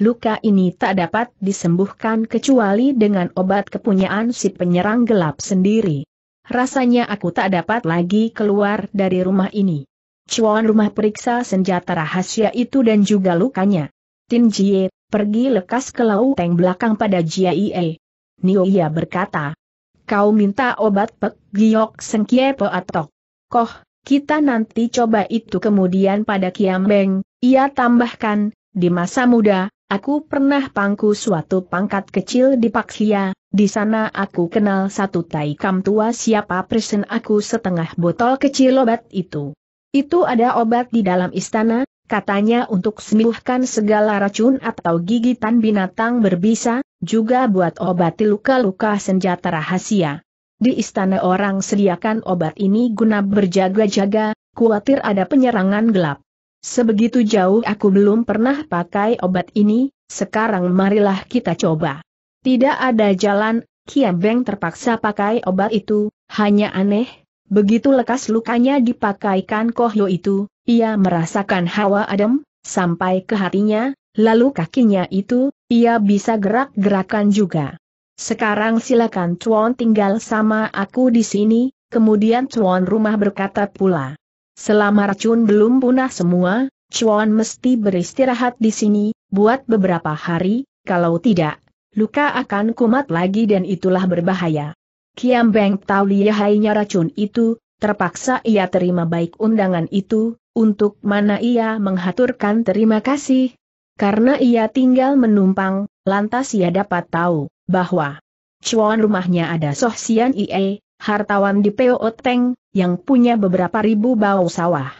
Luka ini tak dapat disembuhkan kecuali dengan obat kepunyaan si penyerang gelap sendiri. Rasanya aku tak dapat lagi keluar dari rumah ini. Cuan rumah periksa senjata rahasia itu dan juga lukanya. Tin Jie, pergi lekas ke lauteng belakang pada Jie. Nio ia berkata. Kau minta obat pek giok po atok. Koh, kita nanti coba itu kemudian pada Kiambeng, ia tambahkan, di masa muda, aku pernah pangku suatu pangkat kecil di Paksia, di sana aku kenal satu taikam tua siapa presen aku setengah botol kecil obat itu. Itu ada obat di dalam istana, katanya untuk sembuhkan segala racun atau gigitan binatang berbisa, juga buat obati luka-luka senjata rahasia. Di istana orang sediakan obat ini guna berjaga-jaga, khawatir ada penyerangan gelap. Sebegitu jauh aku belum pernah pakai obat ini, sekarang marilah kita coba. Tidak ada jalan, Kiabeng terpaksa pakai obat itu, hanya aneh, begitu lekas lukanya dipakaikan Kohyo itu, ia merasakan hawa adem, sampai ke hatinya, Lalu kakinya itu, ia bisa gerak-gerakan juga. Sekarang silakan Chuan tinggal sama aku di sini, kemudian Chuan rumah berkata pula. Selama racun belum punah semua, Chuan mesti beristirahat di sini, buat beberapa hari, kalau tidak, luka akan kumat lagi dan itulah berbahaya. Kiam Beng tahu lihainya racun itu, terpaksa ia terima baik undangan itu, untuk mana ia menghaturkan terima kasih, karena ia tinggal menumpang, lantas ia dapat tahu bahwa cuan rumahnya ada Soh Sian Ie, hartawan di Oteng, yang punya beberapa ribu bau sawah.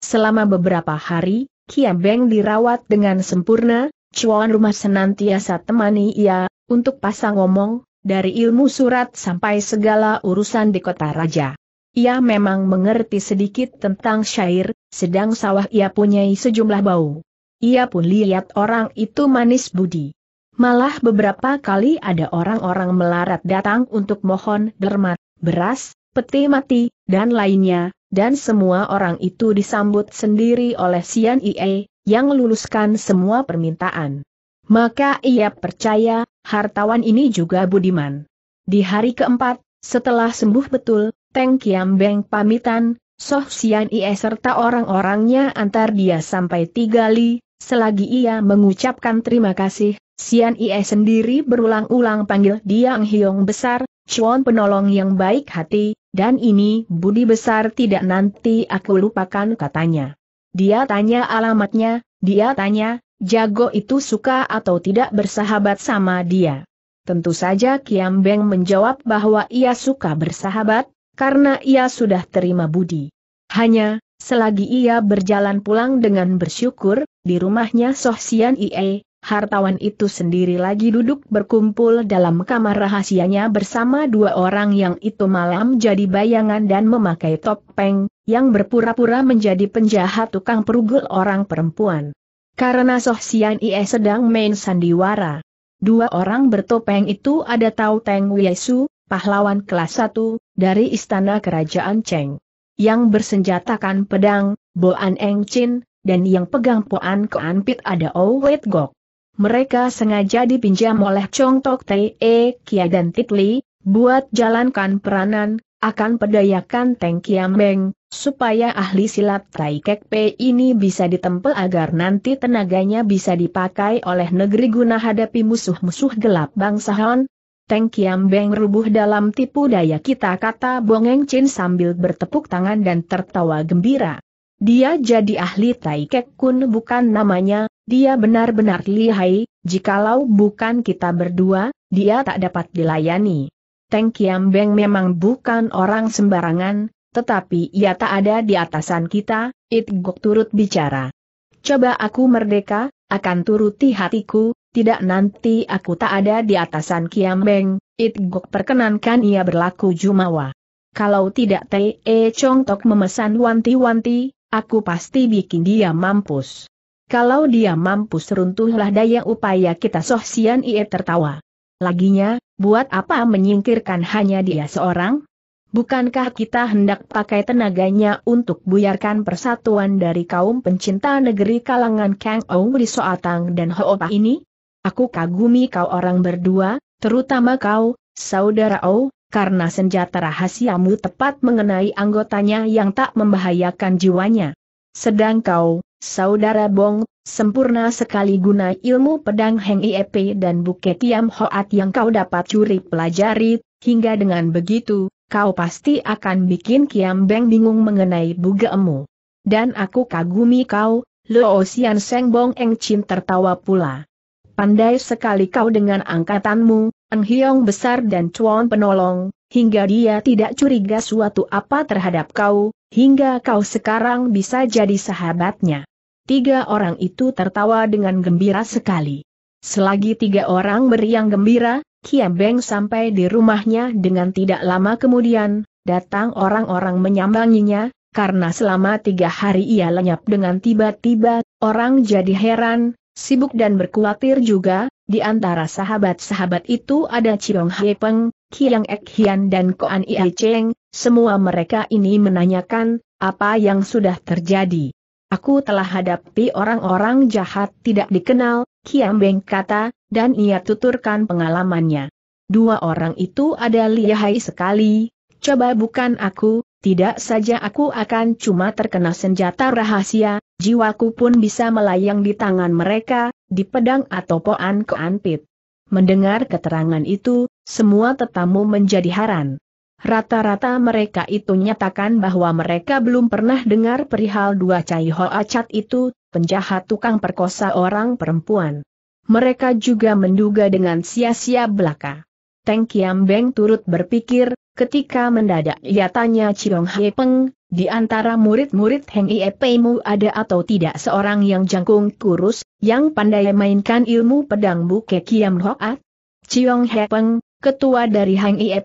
Selama beberapa hari, Kia Beng dirawat dengan sempurna, cuan rumah senantiasa temani ia, untuk pasang ngomong, dari ilmu surat sampai segala urusan di kota raja. Ia memang mengerti sedikit tentang syair, sedang sawah ia punyai sejumlah bau. Ia pun lihat orang itu manis budi. Malah beberapa kali ada orang-orang melarat datang untuk mohon dermat, beras, peti mati, dan lainnya, dan semua orang itu disambut sendiri oleh Sian Ie, yang luluskan semua permintaan. Maka ia percaya, hartawan ini juga budiman. Di hari keempat, setelah sembuh betul, Teng Kiam Beng pamitan, Soh Sian Ie serta orang-orangnya antar dia sampai tiga li, Selagi ia mengucapkan terima kasih, Sian Ie sendiri berulang-ulang panggil dia ang Hiong besar, Chuan penolong yang baik hati, dan ini budi besar tidak nanti aku lupakan katanya. Dia tanya alamatnya, dia tanya, jago itu suka atau tidak bersahabat sama dia. Tentu saja Kiam Beng menjawab bahwa ia suka bersahabat, karena ia sudah terima budi. Hanya, selagi ia berjalan pulang dengan bersyukur, di rumahnya Soh Sian Ie, hartawan itu sendiri lagi duduk berkumpul dalam kamar rahasianya bersama dua orang yang itu malam jadi bayangan dan memakai topeng, yang berpura-pura menjadi penjahat tukang perugul orang perempuan. Karena Soh Sian Ie sedang main sandiwara. Dua orang bertopeng itu ada Tau Teng Wiesu, pahlawan kelas 1, dari istana kerajaan Cheng. Yang bersenjatakan pedang, Boan Eng Chin, dan yang pegang Poan keanpit ada Owet Gok. Mereka sengaja dipinjam oleh Chong Tok Te e, Kia dan Titli, buat jalankan peranan, akan pedayakan Teng Kiam Beng, supaya ahli silat Tai Kek P ini bisa ditempel agar nanti tenaganya bisa dipakai oleh negeri guna hadapi musuh-musuh gelap bangsa Han. Teng Kiam Beng rubuh dalam tipu daya kita kata Bongeng Chin sambil bertepuk tangan dan tertawa gembira. Dia jadi ahli Tai Kek Kun bukan namanya, dia benar-benar lihai, jikalau bukan kita berdua, dia tak dapat dilayani. Teng Kiam Beng memang bukan orang sembarangan, tetapi ia tak ada di atasan kita, It Gok turut bicara. Coba aku merdeka, akan turuti hatiku, tidak nanti aku tak ada di atasan Kiam Beng, It Gok perkenankan ia berlaku jumawa. Kalau tidak T.E. Chong Tok memesan wanti-wanti, Aku pasti bikin dia mampus. Kalau dia mampus runtuhlah daya upaya kita Soh Sian Ie tertawa. Laginya, buat apa menyingkirkan hanya dia seorang? Bukankah kita hendak pakai tenaganya untuk buyarkan persatuan dari kaum pencinta negeri kalangan Kang Ong di Soatang dan Hoopa ini? Aku kagumi kau orang berdua, terutama kau, saudara Ong, karena senjata rahasiamu tepat mengenai anggotanya yang tak membahayakan jiwanya. Sedang kau, saudara Bong, sempurna sekali guna ilmu pedang Heng Iep dan buket Tiam Hoat yang kau dapat curi pelajari, hingga dengan begitu, kau pasti akan bikin Kiam Beng bingung mengenai bugeemu. Dan aku kagumi kau, Lo Xian Seng Bong Eng Chin tertawa pula. Pandai sekali kau dengan angkatanmu, Eng Hiong besar dan Chuan penolong, hingga dia tidak curiga suatu apa terhadap kau, hingga kau sekarang bisa jadi sahabatnya. Tiga orang itu tertawa dengan gembira sekali. Selagi tiga orang beriang gembira, Kiam Beng sampai di rumahnya dengan tidak lama kemudian, datang orang-orang menyambanginya, karena selama tiga hari ia lenyap dengan tiba-tiba, orang jadi heran, sibuk dan berkhawatir juga, di antara sahabat-sahabat itu ada Chiong Hye Peng, Kiang Ek Hian dan Koan Ie Cheng, semua mereka ini menanyakan, apa yang sudah terjadi. Aku telah hadapi orang-orang jahat tidak dikenal, Kiang Beng kata, dan ia tuturkan pengalamannya. Dua orang itu ada lihai sekali, coba bukan aku, tidak saja aku akan cuma terkena senjata rahasia, jiwaku pun bisa melayang di tangan mereka, di pedang atau poan keanpit. Mendengar keterangan itu, semua tetamu menjadi haran. Rata-rata mereka itu nyatakan bahwa mereka belum pernah dengar perihal dua Cai Ho Acat itu, penjahat tukang perkosa orang perempuan. Mereka juga menduga dengan sia-sia belaka. Teng Kiam Beng turut berpikir, Ketika mendadak ia tanya Chiong Hei Peng, di antara murid-murid Heng Ie mu ada atau tidak seorang yang jangkung kurus, yang pandai mainkan ilmu pedang buke Kiam Hoat? Chiong Hei Peng, ketua dari Heng Ie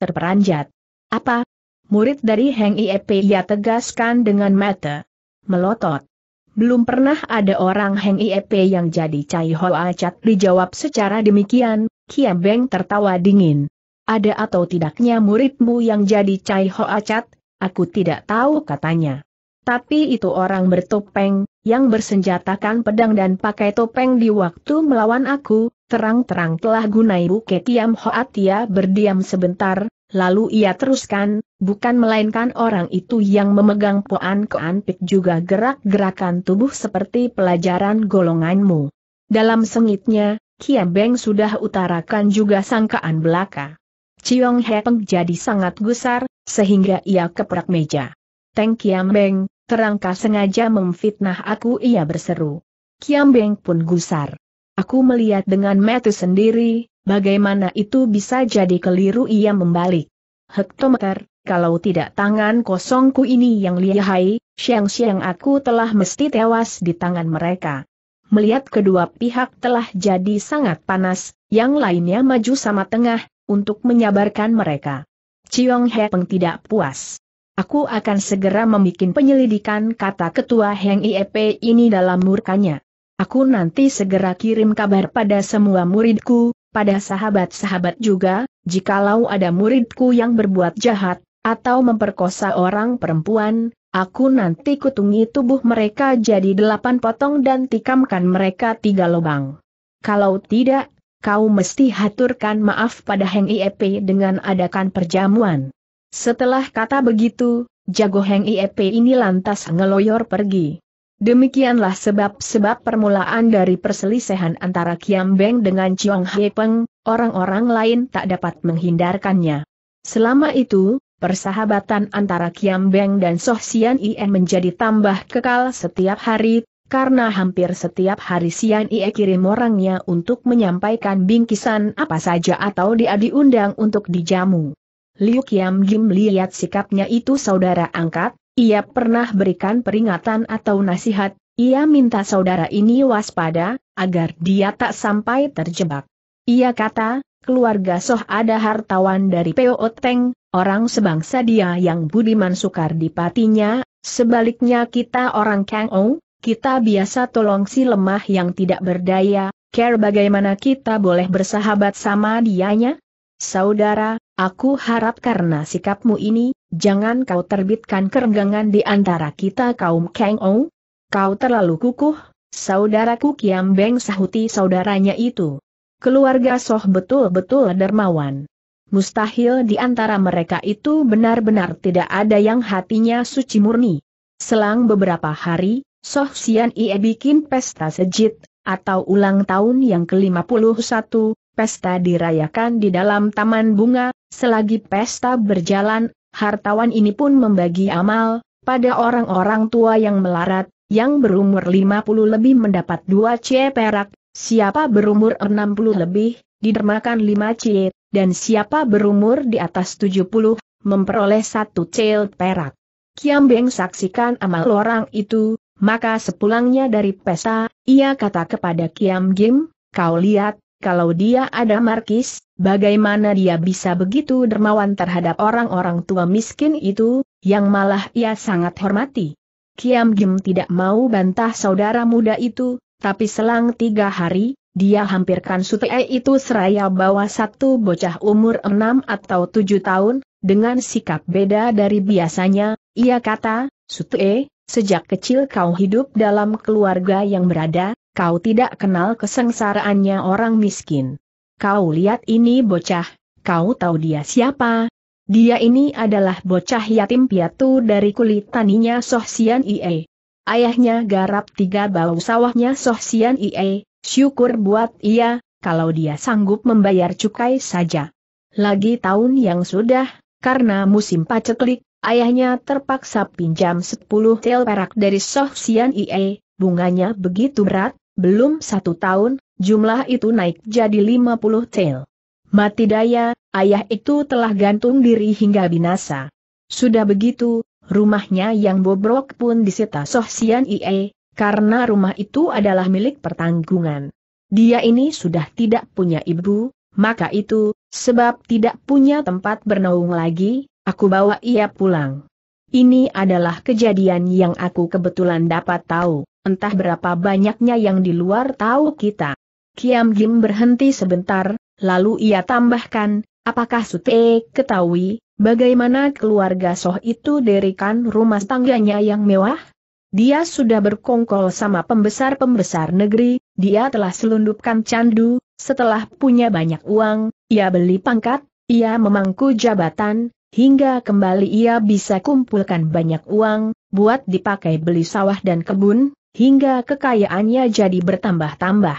terperanjat. Apa? Murid dari Heng Ie ia tegaskan dengan mata. Melotot. Belum pernah ada orang Heng Ie yang jadi Cai Hoa Cat dijawab secara demikian, Kiam Beng tertawa dingin. Ada atau tidaknya muridmu yang jadi Cai ho acat, Aku tidak tahu katanya. Tapi itu orang bertopeng, yang bersenjatakan pedang dan pakai topeng di waktu melawan aku, terang-terang telah gunai buket Tiam Hoat ia berdiam sebentar, lalu ia teruskan, bukan melainkan orang itu yang memegang poan keanpit juga gerak-gerakan tubuh seperti pelajaran golonganmu. Dalam sengitnya, Kiam Beng sudah utarakan juga sangkaan belaka. Chiong Hepeng jadi sangat gusar, sehingga ia keprak meja. Teng Kiam Beng, terangka sengaja memfitnah aku ia berseru. Kiam Beng pun gusar. Aku melihat dengan mata sendiri, bagaimana itu bisa jadi keliru ia membalik. Hektometer, kalau tidak tangan kosongku ini yang lihai, siang-siang aku telah mesti tewas di tangan mereka. Melihat kedua pihak telah jadi sangat panas, yang lainnya maju sama tengah, untuk menyabarkan mereka. Chiong He Peng tidak puas. Aku akan segera membuat penyelidikan kata ketua Heng IEP ini dalam murkanya. Aku nanti segera kirim kabar pada semua muridku, pada sahabat-sahabat juga, jikalau ada muridku yang berbuat jahat, atau memperkosa orang perempuan, Aku nanti kutungi tubuh mereka jadi delapan potong dan tikamkan mereka tiga lubang. Kalau tidak, kau mesti haturkan maaf pada Heng Iep dengan adakan perjamuan. Setelah kata begitu, jago Heng Iep ini lantas ngeloyor pergi. Demikianlah sebab-sebab permulaan dari perselisihan antara Kiam Beng dengan Chiong Hei Peng, orang-orang lain tak dapat menghindarkannya. Selama itu, persahabatan antara Kiam Beng dan Soh Sian Ien menjadi tambah kekal setiap hari, karena hampir setiap hari Sian Ie kirim orangnya untuk menyampaikan bingkisan apa saja atau dia diundang untuk dijamu. Liu Kiam Jim lihat sikapnya itu saudara angkat, ia pernah berikan peringatan atau nasihat, ia minta saudara ini waspada, agar dia tak sampai terjebak. Ia kata, keluarga Soh ada hartawan dari Peo Oteng, orang sebangsa dia yang budiman sukar di patinya, sebaliknya kita orang Kang Ong, kita biasa tolong si lemah yang tidak berdaya, care bagaimana kita boleh bersahabat sama dianya? Saudara, aku harap karena sikapmu ini, jangan kau terbitkan kerenggangan di antara kita kaum Kang Ou. Kau terlalu kukuh, saudaraku Kiam Beng sahuti saudaranya itu. Keluarga Soh betul-betul dermawan. Mustahil di antara mereka itu benar-benar tidak ada yang hatinya suci murni. Selang beberapa hari, Soh Sian Ie bikin pesta sejit, atau ulang tahun yang ke-51, pesta dirayakan di dalam taman bunga, selagi pesta berjalan, hartawan ini pun membagi amal, pada orang-orang tua yang melarat, yang berumur 50 lebih mendapat 2 C perak, siapa berumur 60 lebih, didermakan 5 C, dan siapa berumur di atas 70, memperoleh satu C perak. Kiam saksikan amal orang itu, maka sepulangnya dari pesta, ia kata kepada Kiam Gim, kau lihat, kalau dia ada markis, bagaimana dia bisa begitu dermawan terhadap orang-orang tua miskin itu, yang malah ia sangat hormati. Kiam Gim tidak mau bantah saudara muda itu, tapi selang tiga hari, dia hampirkan Sutee itu seraya bawa satu bocah umur enam atau tujuh tahun, dengan sikap beda dari biasanya, ia kata, Sutee. Sejak kecil kau hidup dalam keluarga yang berada, kau tidak kenal kesengsaraannya orang miskin. Kau lihat ini bocah, kau tahu dia siapa? Dia ini adalah bocah yatim piatu dari kulit taninya Soh Sian Ie. Ayahnya garap tiga bau sawahnya Soh Sian Ie, syukur buat ia, kalau dia sanggup membayar cukai saja. Lagi tahun yang sudah, karena musim paceklik, Ayahnya terpaksa pinjam 10 tel perak dari Soh Sian Ie, bunganya begitu berat, belum satu tahun, jumlah itu naik jadi 50 tel. Mati daya, ayah itu telah gantung diri hingga binasa. Sudah begitu, rumahnya yang bobrok pun disita Soh Sian Ie, karena rumah itu adalah milik pertanggungan. Dia ini sudah tidak punya ibu, maka itu, sebab tidak punya tempat bernaung lagi, Aku bawa ia pulang. Ini adalah kejadian yang aku kebetulan dapat tahu, entah berapa banyaknya yang di luar tahu kita. Kiam Jim berhenti sebentar, lalu ia tambahkan, apakah Sute ketahui, bagaimana keluarga Soh itu derikan rumah tangganya yang mewah? Dia sudah berkongkol sama pembesar-pembesar negeri, dia telah selundupkan candu, setelah punya banyak uang, ia beli pangkat, ia memangku jabatan, hingga kembali ia bisa kumpulkan banyak uang, buat dipakai beli sawah dan kebun, hingga kekayaannya jadi bertambah-tambah.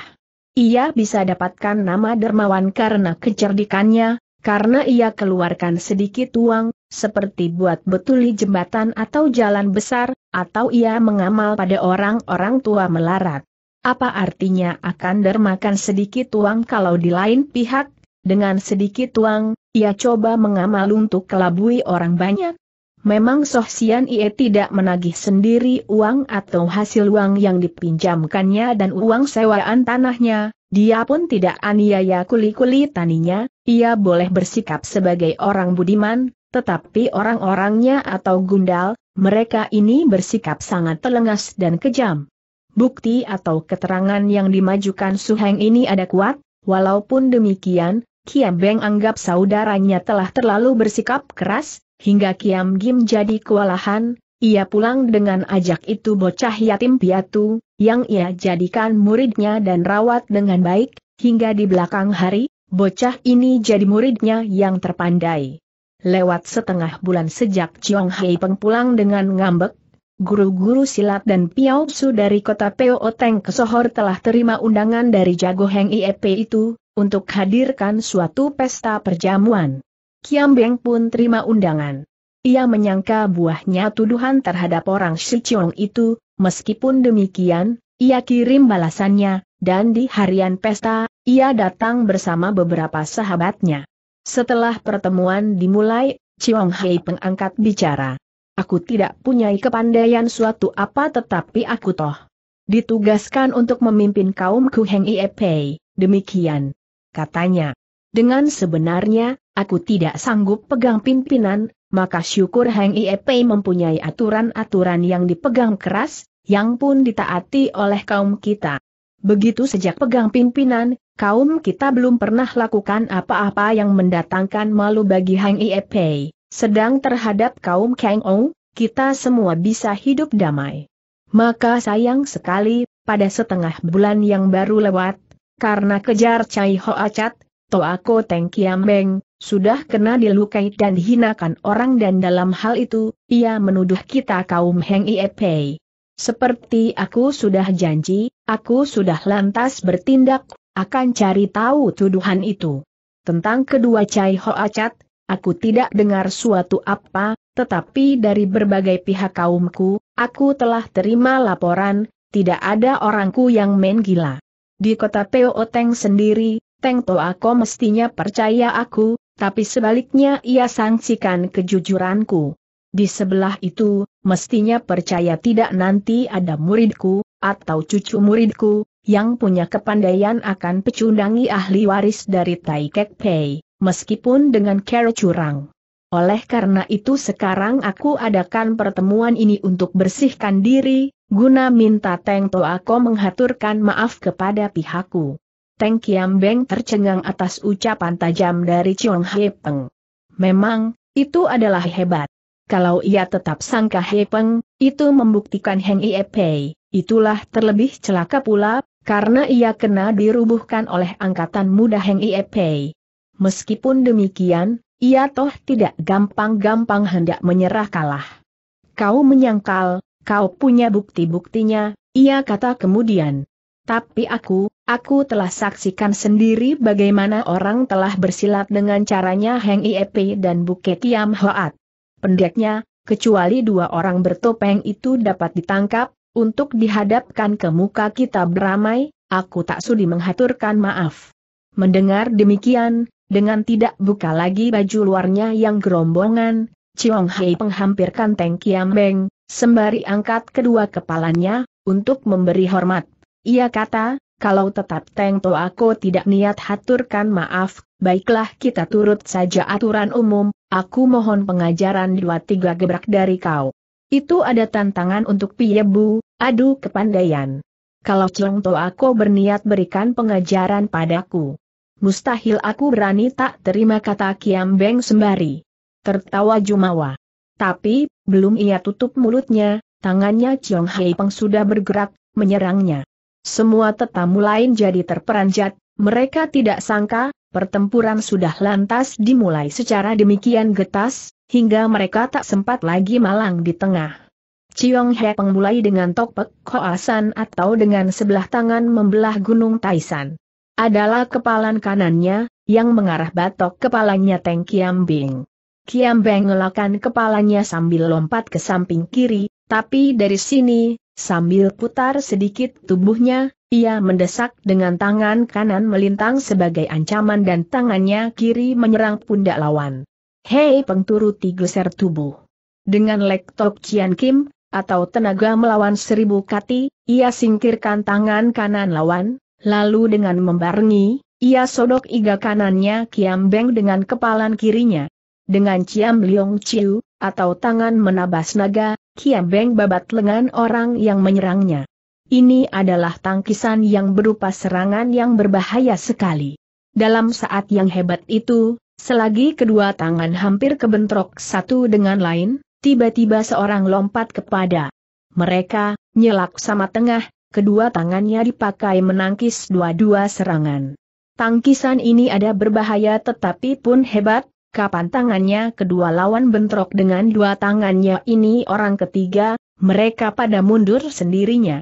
Ia bisa dapatkan nama dermawan karena kecerdikannya, karena ia keluarkan sedikit uang, seperti buat betuli jembatan atau jalan besar, atau ia mengamal pada orang-orang tua melarat. Apa artinya akan dermakan sedikit uang kalau di lain pihak, dengan sedikit uang, ia coba mengamal untuk kelabui orang banyak. Memang Soh Sian Ie tidak menagih sendiri uang atau hasil uang yang dipinjamkannya dan uang sewaan tanahnya, dia pun tidak aniaya kuli-kuli taninya, ia boleh bersikap sebagai orang budiman, tetapi orang-orangnya atau gundal, mereka ini bersikap sangat telengas dan kejam. Bukti atau keterangan yang dimajukan Suheng ini ada kuat, walaupun demikian, Kiam Beng anggap saudaranya telah terlalu bersikap keras, hingga Kiam Gim jadi kewalahan, ia pulang dengan ajak itu bocah yatim piatu, yang ia jadikan muridnya dan rawat dengan baik, hingga di belakang hari, bocah ini jadi muridnya yang terpandai. Lewat setengah bulan sejak Chiang Hai Peng pulang dengan ngambek, guru-guru silat dan su dari kota Peo Oteng Sohor telah terima undangan dari Jago Heng Iep itu, untuk hadirkan suatu pesta perjamuan. Kiam Beng pun terima undangan. Ia menyangka buahnya tuduhan terhadap orang Shichong itu, meskipun demikian, ia kirim balasannya, dan di harian pesta, ia datang bersama beberapa sahabatnya. Setelah pertemuan dimulai, Chiong Hei pengangkat bicara. Aku tidak punya kepandaian suatu apa tetapi aku toh ditugaskan untuk memimpin kaum Kuheng Iepei, demikian katanya. Dengan sebenarnya, aku tidak sanggup pegang pimpinan, maka syukur Heng Iepei mempunyai aturan-aturan yang dipegang keras, yang pun ditaati oleh kaum kita. Begitu sejak pegang pimpinan, kaum kita belum pernah lakukan apa-apa yang mendatangkan malu bagi Hang Iepei. Sedang terhadap kaum Kang Ong, kita semua bisa hidup damai. Maka sayang sekali, pada setengah bulan yang baru lewat, karena kejar Cai Ho Acat, Toako Teng Kiam Beng, sudah kena dilukai dan hinakan orang dan dalam hal itu, ia menuduh kita kaum Heng Iepei. Seperti aku sudah janji, aku sudah lantas bertindak, akan cari tahu tuduhan itu. Tentang kedua Cai Ho Acat, aku tidak dengar suatu apa, tetapi dari berbagai pihak kaumku, aku telah terima laporan, tidak ada orangku yang main gila. Di kota Peo Teng sendiri, Teng Toako mestinya percaya aku, tapi sebaliknya ia sangsikan kejujuranku. Di sebelah itu, mestinya percaya tidak nanti ada muridku, atau cucu muridku, yang punya kepandaian akan pecundangi ahli waris dari Tai Kek Pei, meskipun dengan cara curang. Oleh karena itu sekarang aku adakan pertemuan ini untuk bersihkan diri, guna minta Teng Toako menghaturkan maaf kepada pihakku. Teng Kiam Beng tercengang atas ucapan tajam dari Chiong He Peng. Memang, itu adalah hebat. Kalau ia tetap sangka He Peng, itu membuktikan Heng Ie Pei. Itulah terlebih celaka pula, karena ia kena dirubuhkan oleh angkatan muda Heng Ie Pei. Meskipun demikian, ia toh tidak gampang-gampang hendak menyerah kalah. Kau menyangkal, kau punya bukti-buktinya, ia kata kemudian. Tapi aku, aku telah saksikan sendiri bagaimana orang telah bersilat dengan caranya Heng Iep dan Buketiam Yam Hoat. Pendeknya, kecuali dua orang bertopeng itu dapat ditangkap, untuk dihadapkan ke muka kita beramai, aku tak sudi menghaturkan maaf. Mendengar demikian, dengan tidak buka lagi baju luarnya yang gerombongan, Chiong Hei penghampirkan Teng Kiam Beng, sembari angkat kedua kepalanya, untuk memberi hormat. Ia kata, kalau tetap Teng To aku tidak niat haturkan maaf, baiklah kita turut saja aturan umum, aku mohon pengajaran dua tiga gebrak dari kau. Itu ada tantangan untuk Bu, aduh kepandaian. Kalau Chiong To aku berniat berikan pengajaran padaku mustahil aku berani tak terima kata Kiam Beng sembari. Tertawa Jumawa. Tapi, belum ia tutup mulutnya, tangannya Chiong Hei Peng sudah bergerak, menyerangnya. Semua tetamu lain jadi terperanjat, mereka tidak sangka, pertempuran sudah lantas dimulai secara demikian getas, hingga mereka tak sempat lagi malang di tengah. Chiong Hei Peng mulai dengan topek koasan atau dengan sebelah tangan membelah gunung Taisan adalah kepalan kanannya, yang mengarah batok kepalanya Teng Kiam Bing. Kiam Beng ngelakan kepalanya sambil lompat ke samping kiri, tapi dari sini, sambil putar sedikit tubuhnya, ia mendesak dengan tangan kanan melintang sebagai ancaman dan tangannya kiri menyerang pundak lawan. Hei pengturuti geser tubuh. Dengan lektok Cian Kim, atau tenaga melawan seribu kati, ia singkirkan tangan kanan lawan, Lalu dengan membarengi, ia sodok iga kanannya Kiam Beng dengan kepalan kirinya. Dengan Ciam Liong Chiu, atau tangan menabas naga, Kiam Beng babat lengan orang yang menyerangnya. Ini adalah tangkisan yang berupa serangan yang berbahaya sekali. Dalam saat yang hebat itu, selagi kedua tangan hampir kebentrok satu dengan lain, tiba-tiba seorang lompat kepada mereka, nyelak sama tengah, kedua tangannya dipakai menangkis dua-dua serangan. Tangkisan ini ada berbahaya tetapi pun hebat, kapan tangannya kedua lawan bentrok dengan dua tangannya ini orang ketiga, mereka pada mundur sendirinya.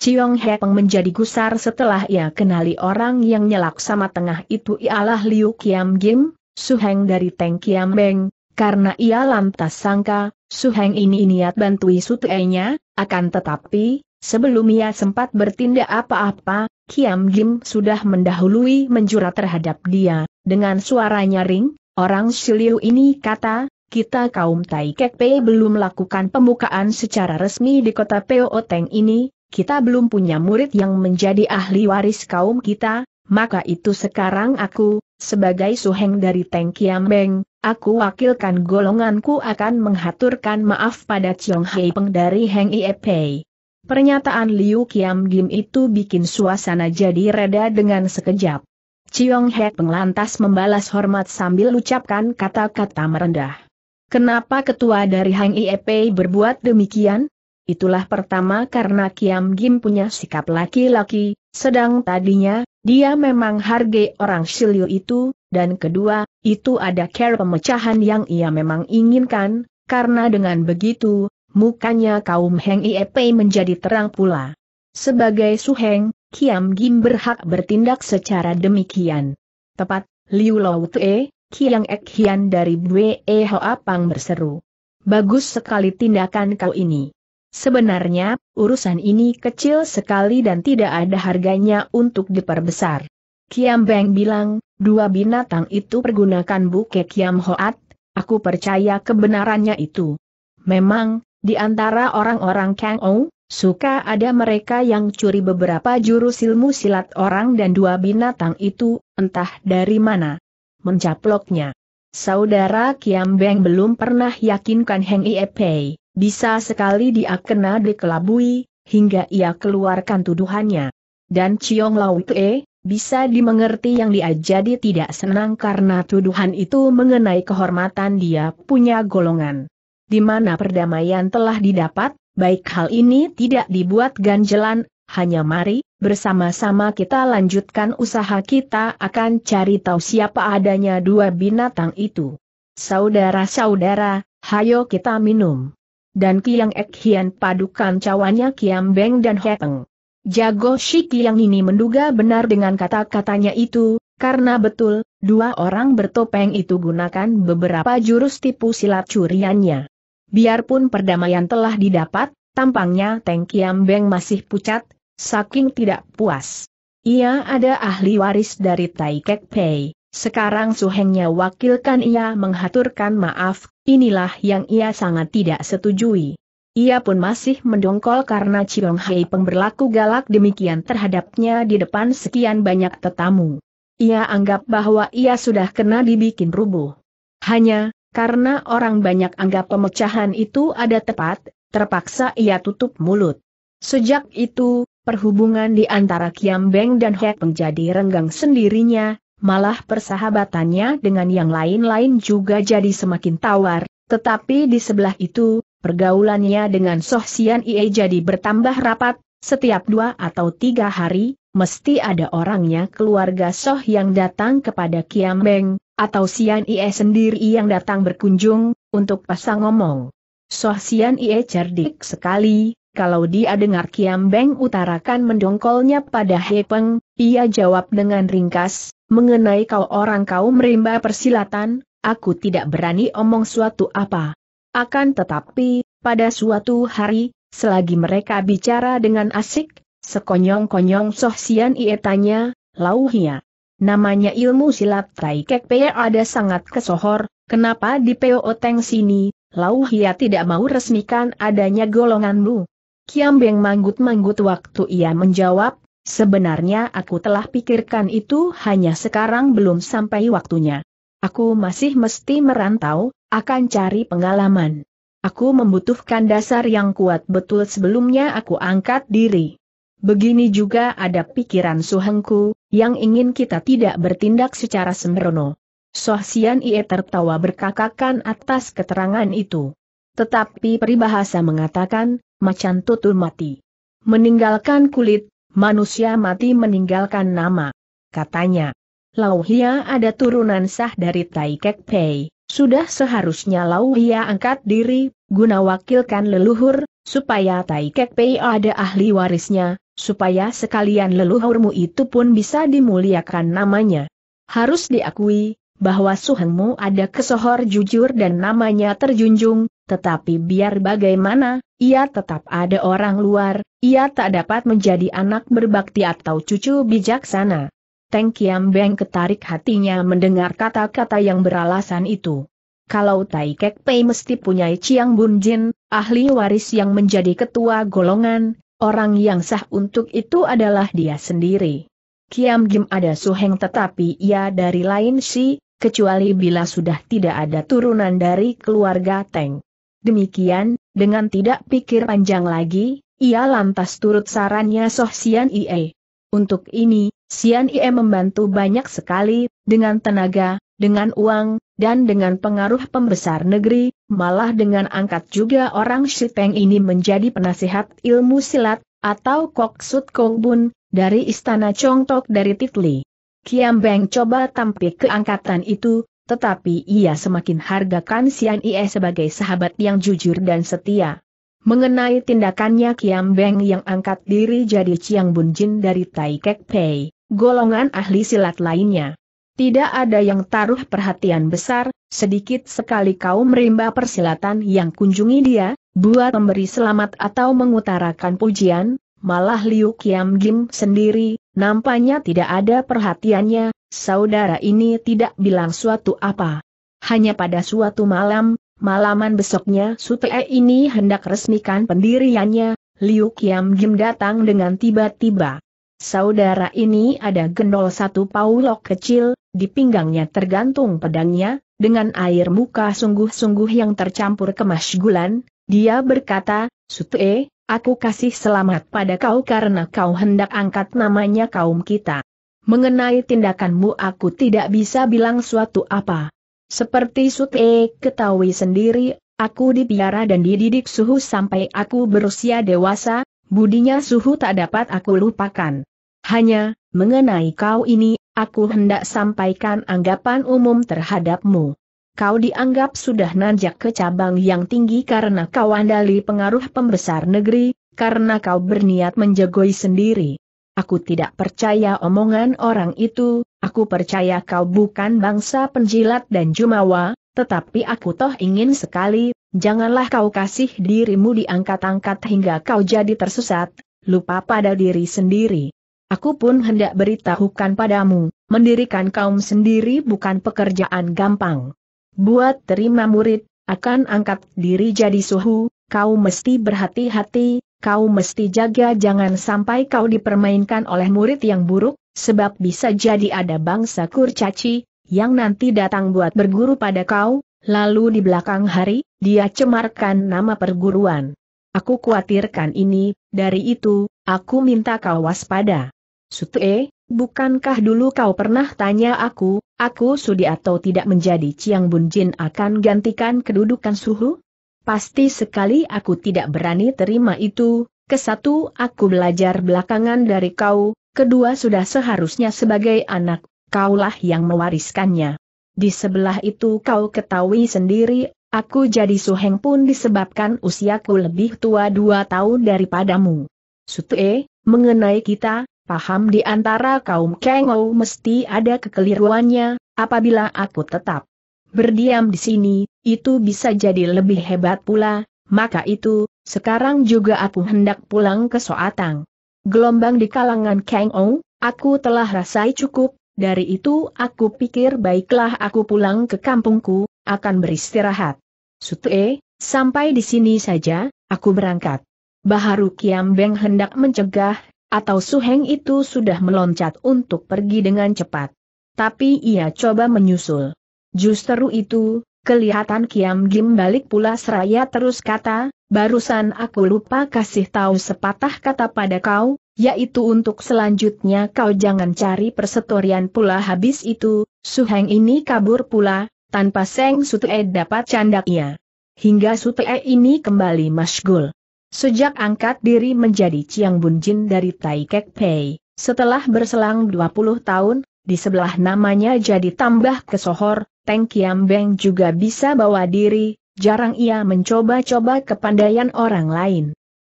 Chiong Hepeng menjadi gusar setelah ia kenali orang yang nyelak sama tengah itu ialah Liu Kiam Gim, Suheng dari Teng Kiam Beng, karena ia lantas sangka, Suheng ini niat bantui sutuenya, akan tetapi, Sebelum ia sempat bertindak apa-apa, Kiam Jim sudah mendahului menjura terhadap dia, dengan suara nyaring, orang Siliu ini kata, kita kaum Tai Kek Pei belum melakukan pembukaan secara resmi di kota Peo Oteng ini, kita belum punya murid yang menjadi ahli waris kaum kita, maka itu sekarang aku, sebagai suheng dari Teng Kiam Beng, Aku wakilkan golonganku akan menghaturkan maaf pada Chiong Hei Peng dari Heng Ie Pei. Pernyataan Liu Kiam Gim itu bikin suasana jadi reda dengan sekejap. Chiong Hek penglantas membalas hormat sambil ucapkan kata-kata merendah. Kenapa ketua dari Hang IEP berbuat demikian? Itulah pertama karena Kiam Gim punya sikap laki-laki, sedang tadinya, dia memang hargai orang Shiliu itu, dan kedua, itu ada care pemecahan yang ia memang inginkan, karena dengan begitu, mukanya kaum Heng Iep menjadi terang pula. Sebagai Su Heng, Kiam Gim berhak bertindak secara demikian. Tepat, Liu Lau Tue, Kiang Ek Hian dari Bwe e Hoa Pang berseru. Bagus sekali tindakan kau ini. Sebenarnya, urusan ini kecil sekali dan tidak ada harganya untuk diperbesar. Kiam Beng bilang, dua binatang itu pergunakan buke Kiam Hoat, aku percaya kebenarannya itu. Memang, di antara orang-orang Kang Ou, suka ada mereka yang curi beberapa jurus ilmu silat orang dan dua binatang itu, entah dari mana. Mencaploknya. Saudara Kiam Beng belum pernah yakinkan Heng Pei bisa sekali dia kena dikelabui, hingga ia keluarkan tuduhannya. Dan Ciong Lau Tue, bisa dimengerti yang dia jadi tidak senang karena tuduhan itu mengenai kehormatan dia punya golongan di mana perdamaian telah didapat, baik hal ini tidak dibuat ganjelan, hanya mari, bersama-sama kita lanjutkan usaha kita akan cari tahu siapa adanya dua binatang itu. Saudara-saudara, hayo kita minum. Dan Kiang Ek Hian padukan cawannya Kiam Beng dan Heteng. Jago Shi Kiang ini menduga benar dengan kata-katanya itu, karena betul, dua orang bertopeng itu gunakan beberapa jurus tipu silat curiannya. Biarpun perdamaian telah didapat, tampangnya Teng Kiam Beng masih pucat, saking tidak puas. Ia ada ahli waris dari Tai Kek Pei. Sekarang suhengnya wakilkan ia menghaturkan maaf, inilah yang ia sangat tidak setujui. Ia pun masih mendongkol karena Chiong Hai pemberlaku galak demikian terhadapnya di depan sekian banyak tetamu. Ia anggap bahwa ia sudah kena dibikin rubuh. Hanya, karena orang banyak anggap pemecahan itu ada tepat, terpaksa ia tutup mulut. Sejak itu, perhubungan di antara Kiam Beng dan Hek menjadi renggang sendirinya, malah persahabatannya dengan yang lain-lain juga jadi semakin tawar, tetapi di sebelah itu, pergaulannya dengan Soh Sian Ie jadi bertambah rapat, setiap dua atau tiga hari, mesti ada orangnya keluarga Soh yang datang kepada Kiam Beng, atau Sian Ie sendiri yang datang berkunjung, untuk pasang ngomong. Soh Sian Ie cerdik sekali, kalau dia dengar Kiam Beng utarakan mendongkolnya pada He Peng, ia jawab dengan ringkas, mengenai kau orang kau merimba persilatan, aku tidak berani omong suatu apa. Akan tetapi, pada suatu hari, selagi mereka bicara dengan asik, Sekonyong-konyong Soh Sian Ie tanya, Lau Hia. Namanya ilmu silat Tai Kek Pei ada sangat kesohor, kenapa di Peo Oteng sini, Lau Hia tidak mau resmikan adanya golonganmu? Kiam Beng manggut-manggut waktu ia menjawab, sebenarnya aku telah pikirkan itu hanya sekarang belum sampai waktunya. Aku masih mesti merantau, akan cari pengalaman. Aku membutuhkan dasar yang kuat betul sebelumnya aku angkat diri. Begini juga ada pikiran Suhengku, yang ingin kita tidak bertindak secara sembrono. Soh Sian Ie tertawa berkakakan atas keterangan itu. Tetapi peribahasa mengatakan, macan tutul mati. Meninggalkan kulit, manusia mati meninggalkan nama. Katanya, Lauhia ada turunan sah dari Tai Kek Pei, sudah seharusnya Lauhia angkat diri, guna wakilkan leluhur, supaya Tai Kek Pei ada ahli warisnya, supaya sekalian leluhurmu itu pun bisa dimuliakan namanya. Harus diakui, bahwa Suhengmu ada kesohor jujur dan namanya terjunjung, tetapi biar bagaimana, ia tetap ada orang luar, ia tak dapat menjadi anak berbakti atau cucu bijaksana. Teng Kiam Beng ketarik hatinya mendengar kata-kata yang beralasan itu. Kalau Tai Kek Pei mesti punya Chiang Bun Jin, ahli waris yang menjadi ketua golongan, Orang yang sah untuk itu adalah dia sendiri. Kiam Gim ada suheng tetapi ia dari lain si, kecuali bila sudah tidak ada turunan dari keluarga Teng. Demikian, dengan tidak pikir panjang lagi, ia lantas turut sarannya Soh Sian Ie. Untuk ini, Sian Ie membantu banyak sekali, dengan tenaga, dengan uang, dan dengan pengaruh pembesar negeri, malah dengan angkat juga orang Shiteng ini menjadi penasihat ilmu silat, atau Kok Sut Kong Bun, dari Istana Chongtok dari Titli. Kiam Beng coba tampil keangkatan itu, tetapi ia semakin hargakan Sian Ie sebagai sahabat yang jujur dan setia. Mengenai tindakannya Kiam Beng yang angkat diri jadi Chiang Jin dari Tai Kek Pei, golongan ahli silat lainnya. Tidak ada yang taruh perhatian besar, sedikit sekali kaum rimba persilatan yang kunjungi dia, buat memberi selamat atau mengutarakan pujian, malah Liu Kiam Gim sendiri, nampaknya tidak ada perhatiannya, saudara ini tidak bilang suatu apa. Hanya pada suatu malam, malaman besoknya Sute ini hendak resmikan pendiriannya, Liu Kiam Gim datang dengan tiba-tiba. Saudara ini ada gendol satu paulok kecil, di pinggangnya tergantung pedangnya, dengan air muka sungguh-sungguh yang tercampur kemasgulan, dia berkata, Sute, aku kasih selamat pada kau karena kau hendak angkat namanya kaum kita. Mengenai tindakanmu aku tidak bisa bilang suatu apa. Seperti Sute ketahui sendiri, aku dipiara dan dididik suhu sampai aku berusia dewasa, budinya suhu tak dapat aku lupakan. Hanya, mengenai kau ini, aku hendak sampaikan anggapan umum terhadapmu. Kau dianggap sudah nanjak ke cabang yang tinggi karena kau andali pengaruh pembesar negeri, karena kau berniat menjegoi sendiri. Aku tidak percaya omongan orang itu, aku percaya kau bukan bangsa penjilat dan jumawa, tetapi aku toh ingin sekali, janganlah kau kasih dirimu diangkat-angkat hingga kau jadi tersesat, lupa pada diri sendiri. Aku pun hendak beritahukan padamu, mendirikan kaum sendiri bukan pekerjaan gampang. Buat terima murid, akan angkat diri jadi suhu, kau mesti berhati-hati, kau mesti jaga jangan sampai kau dipermainkan oleh murid yang buruk, sebab bisa jadi ada bangsa kurcaci, yang nanti datang buat berguru pada kau, lalu di belakang hari, dia cemarkan nama perguruan. Aku khawatirkan ini, dari itu, aku minta kau waspada. Sute, eh, bukankah dulu kau pernah tanya aku, aku sudi atau tidak menjadi Ciang Bun Jin akan gantikan kedudukan suhu? Pasti sekali aku tidak berani terima itu, kesatu aku belajar belakangan dari kau, kedua sudah seharusnya sebagai anak, kaulah yang mewariskannya. Di sebelah itu kau ketahui sendiri, aku jadi suheng pun disebabkan usiaku lebih tua dua tahun daripadamu. Sute, eh, mengenai kita, Paham di antara kaum Kengou mesti ada kekeliruannya, apabila aku tetap berdiam di sini, itu bisa jadi lebih hebat pula, maka itu, sekarang juga aku hendak pulang ke Soatang. Gelombang di kalangan Kengou, aku telah rasai cukup, dari itu aku pikir baiklah aku pulang ke kampungku, akan beristirahat. Sutue, sampai di sini saja, aku berangkat. Baharu Kiam Beng hendak mencegah atau Su Heng itu sudah meloncat untuk pergi dengan cepat. Tapi ia coba menyusul. Justru itu, kelihatan Kiam Gim balik pula seraya terus kata, barusan aku lupa kasih tahu sepatah kata pada kau, yaitu untuk selanjutnya kau jangan cari persetorian pula habis itu, Su Heng ini kabur pula, tanpa Seng Sutue dapat candaknya. Hingga Sutue ini kembali masgul. Sejak angkat diri menjadi Chiang Bunjin dari Tai Kek Pei, setelah berselang 20 tahun, di sebelah namanya jadi tambah kesohor, Teng Kiam Beng juga bisa bawa diri, jarang ia mencoba-coba kepandaian orang lain.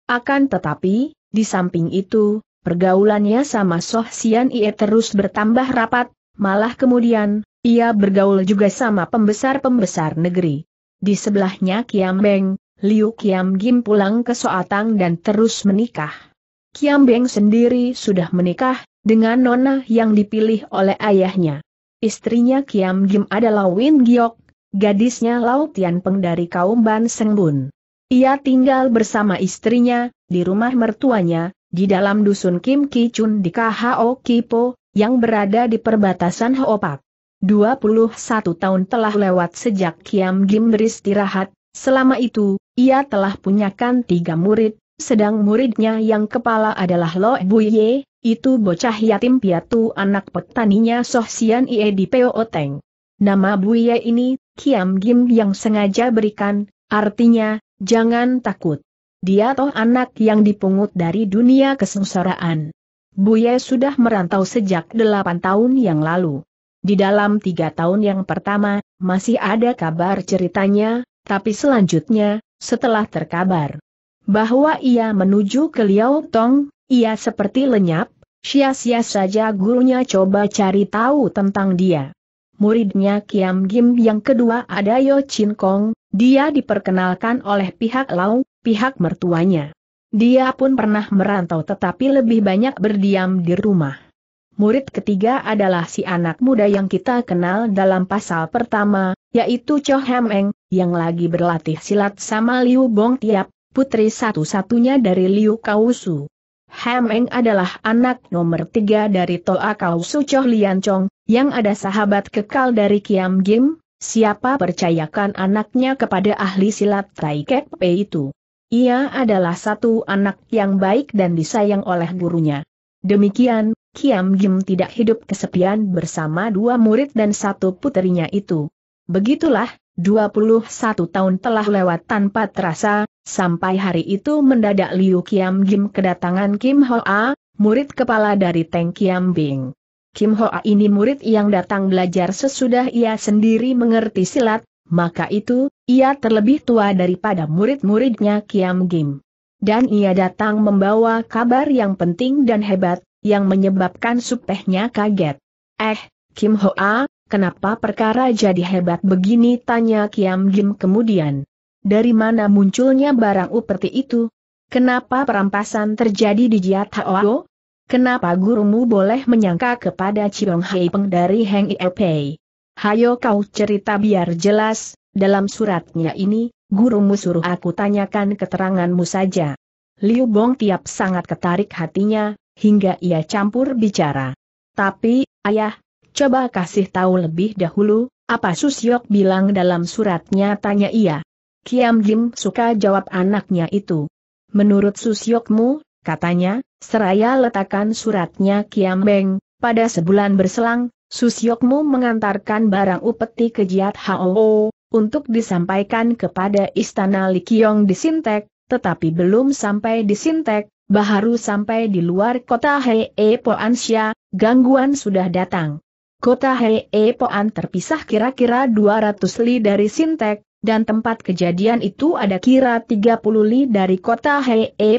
Akan tetapi, di samping itu, pergaulannya sama Soh Sian Ie terus bertambah rapat, malah kemudian, ia bergaul juga sama pembesar-pembesar negeri. Di sebelahnya Kiam Beng, Liu Kiam Gim pulang ke Soatang dan terus menikah. Kiam Beng sendiri sudah menikah, dengan nona yang dipilih oleh ayahnya. Istrinya Kiam Gim adalah Win Giok, gadisnya Lau Tian Peng dari kaum Ban Seng Bun. Ia tinggal bersama istrinya, di rumah mertuanya, di dalam dusun Kim Ki Chun di KHO Kipo, yang berada di perbatasan Hoopak. 21 tahun telah lewat sejak Kiam Gim beristirahat, selama itu, ia telah punyakan tiga murid, sedang muridnya yang kepala adalah Lo Buye, itu bocah yatim piatu anak petaninya Soh Sian Ie di Peo Oteng. Nama Buye ini, Kiam Gim yang sengaja berikan, artinya, jangan takut. Dia toh anak yang dipungut dari dunia kesengsaraan. Buye sudah merantau sejak delapan tahun yang lalu. Di dalam tiga tahun yang pertama, masih ada kabar ceritanya, tapi selanjutnya, setelah terkabar bahwa ia menuju ke Liao Tong, ia seperti lenyap, sia-sia saja gurunya coba cari tahu tentang dia. Muridnya Kiam Gim yang kedua ada Yo Chin Kong, dia diperkenalkan oleh pihak Lau, pihak mertuanya. Dia pun pernah merantau tetapi lebih banyak berdiam di rumah. Murid ketiga adalah si anak muda yang kita kenal dalam pasal pertama, yaitu Cho Ham Eng, yang lagi berlatih silat sama Liu Bong Tiap, putri satu-satunya dari Liu Kausu. Ham Eng adalah anak nomor tiga dari Toa Kausu Cho Lian Chong, yang ada sahabat kekal dari Kiam Gim, siapa percayakan anaknya kepada ahli silat Tai Kek Pei itu. Ia adalah satu anak yang baik dan disayang oleh gurunya. Demikian, Kiam Gim tidak hidup kesepian bersama dua murid dan satu putrinya itu. Begitulah, 21 tahun telah lewat tanpa terasa, sampai hari itu mendadak Liu Kiam Gim kedatangan Kim Hoa, murid kepala dari Teng Kiam Bing. Kim Hoa ini murid yang datang belajar sesudah ia sendiri mengerti silat, maka itu, ia terlebih tua daripada murid-muridnya Kiam Gim. Dan ia datang membawa kabar yang penting dan hebat, yang menyebabkan supehnya kaget. Eh, Kim Hoa, Kenapa perkara jadi hebat begini? Tanya Kiam Gim kemudian. Dari mana munculnya barang upeti itu? Kenapa perampasan terjadi di Jiat Hao? Kenapa gurumu boleh menyangka kepada Chiong Hei Peng dari Heng Pei? Hayo kau cerita biar jelas, dalam suratnya ini, gurumu suruh aku tanyakan keteranganmu saja. Liu Bong tiap sangat ketarik hatinya, hingga ia campur bicara. Tapi, ayah, coba kasih tahu lebih dahulu, apa Susyok bilang dalam suratnya tanya ia. Kiam Jim suka jawab anaknya itu. Menurut Susyokmu, katanya, seraya letakkan suratnya Kiam Beng, pada sebulan berselang, Susyokmu mengantarkan barang upeti ke Jiat Hao, untuk disampaikan kepada Istana Likyong di Sintek, tetapi belum sampai di Sintek, Baharu sampai di luar kota Hei Poansia, gangguan sudah datang. Kota Poan terpisah kira-kira 200 li dari Sintek, dan tempat kejadian itu ada kira 30 li dari kota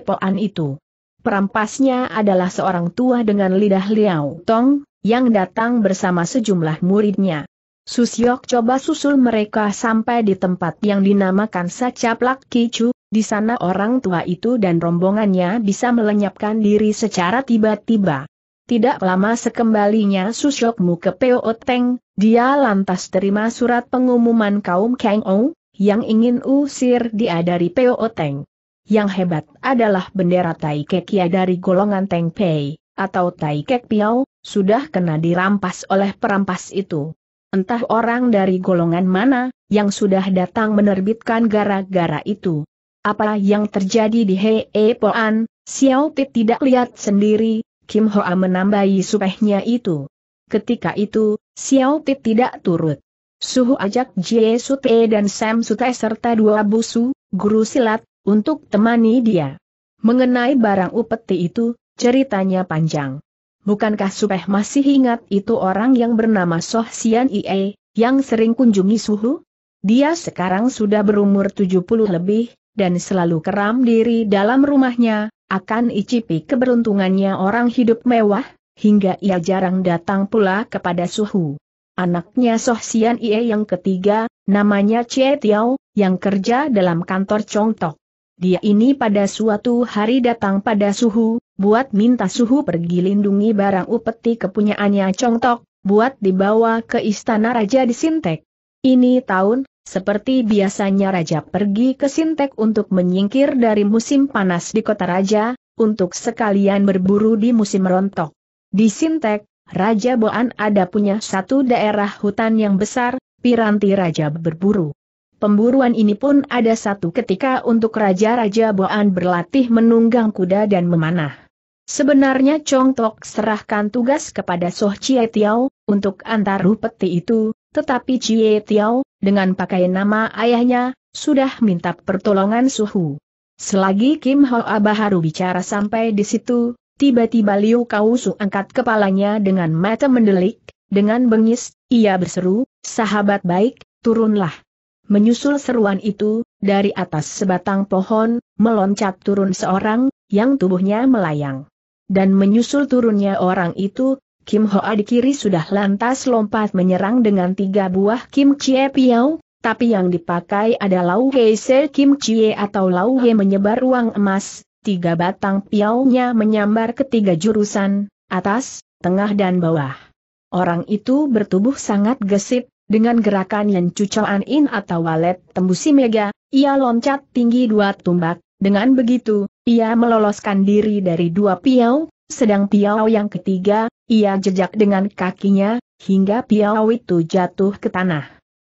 Poan itu. Perampasnya adalah seorang tua dengan lidah liau tong, yang datang bersama sejumlah muridnya. Susyok coba susul mereka sampai di tempat yang dinamakan Sacaplak Kicu, di sana orang tua itu dan rombongannya bisa melenyapkan diri secara tiba-tiba. Tidak lama sekembalinya Susyokmu ke Peo Teng, dia lantas terima surat pengumuman kaum Kang Ou, yang ingin usir dia dari Peo Teng. Yang hebat adalah bendera Tai ya dari golongan Teng Pei, atau Tai Kek Piao, sudah kena dirampas oleh perampas itu. Entah orang dari golongan mana, yang sudah datang menerbitkan gara-gara itu. Apa yang terjadi di Hei Poan, Xiao Pit tidak lihat sendiri, Kim Hoa menambahi supehnya itu. Ketika itu, Xiao Tit tidak turut. Suhu ajak Jie Sute dan Sam Sute serta dua busu, guru silat, untuk temani dia. Mengenai barang upeti itu, ceritanya panjang. Bukankah Supeh masih ingat itu orang yang bernama Soh Sian Ie, yang sering kunjungi Suhu? Dia sekarang sudah berumur 70 lebih, dan selalu keram diri dalam rumahnya, akan icipi keberuntungannya orang hidup mewah, hingga ia jarang datang pula kepada suhu. Anaknya Soh Sian Ie yang ketiga, namanya Chie Tiao, yang kerja dalam kantor Tok. Dia ini pada suatu hari datang pada suhu, buat minta suhu pergi lindungi barang upeti kepunyaannya Tok, buat dibawa ke istana raja di Sintek. Ini tahun, seperti biasanya Raja pergi ke Sintek untuk menyingkir dari musim panas di kota Raja, untuk sekalian berburu di musim rontok. Di Sintek, Raja Boan ada punya satu daerah hutan yang besar, piranti Raja berburu. Pemburuan ini pun ada satu ketika untuk Raja-Raja Boan berlatih menunggang kuda dan memanah. Sebenarnya Chong Tok serahkan tugas kepada Soh Chie Tiao, untuk antaruh peti itu, tetapi Cie Tiao, dengan pakai nama ayahnya, sudah minta pertolongan Suhu. Selagi Kim Ho Abaharu bicara sampai di situ, tiba-tiba Liu Kausu angkat kepalanya dengan mata mendelik, dengan bengis, ia berseru, sahabat baik, turunlah. Menyusul seruan itu, dari atas sebatang pohon, meloncat turun seorang, yang tubuhnya melayang. Dan menyusul turunnya orang itu, Kim Hoa di kiri sudah lantas lompat menyerang dengan tiga buah Kim Chie Piao, tapi yang dipakai adalah Lau Hei Se Kim Chie atau Lau Hei menyebar ruang emas, tiga batang piaunya menyambar ketiga jurusan, atas, tengah dan bawah. Orang itu bertubuh sangat gesit, dengan gerakan yang cucoan in atau walet tembusi mega, ia loncat tinggi dua tumbak, dengan begitu, ia meloloskan diri dari dua piau, sedang piau yang ketiga, ia jejak dengan kakinya, hingga piau itu jatuh ke tanah.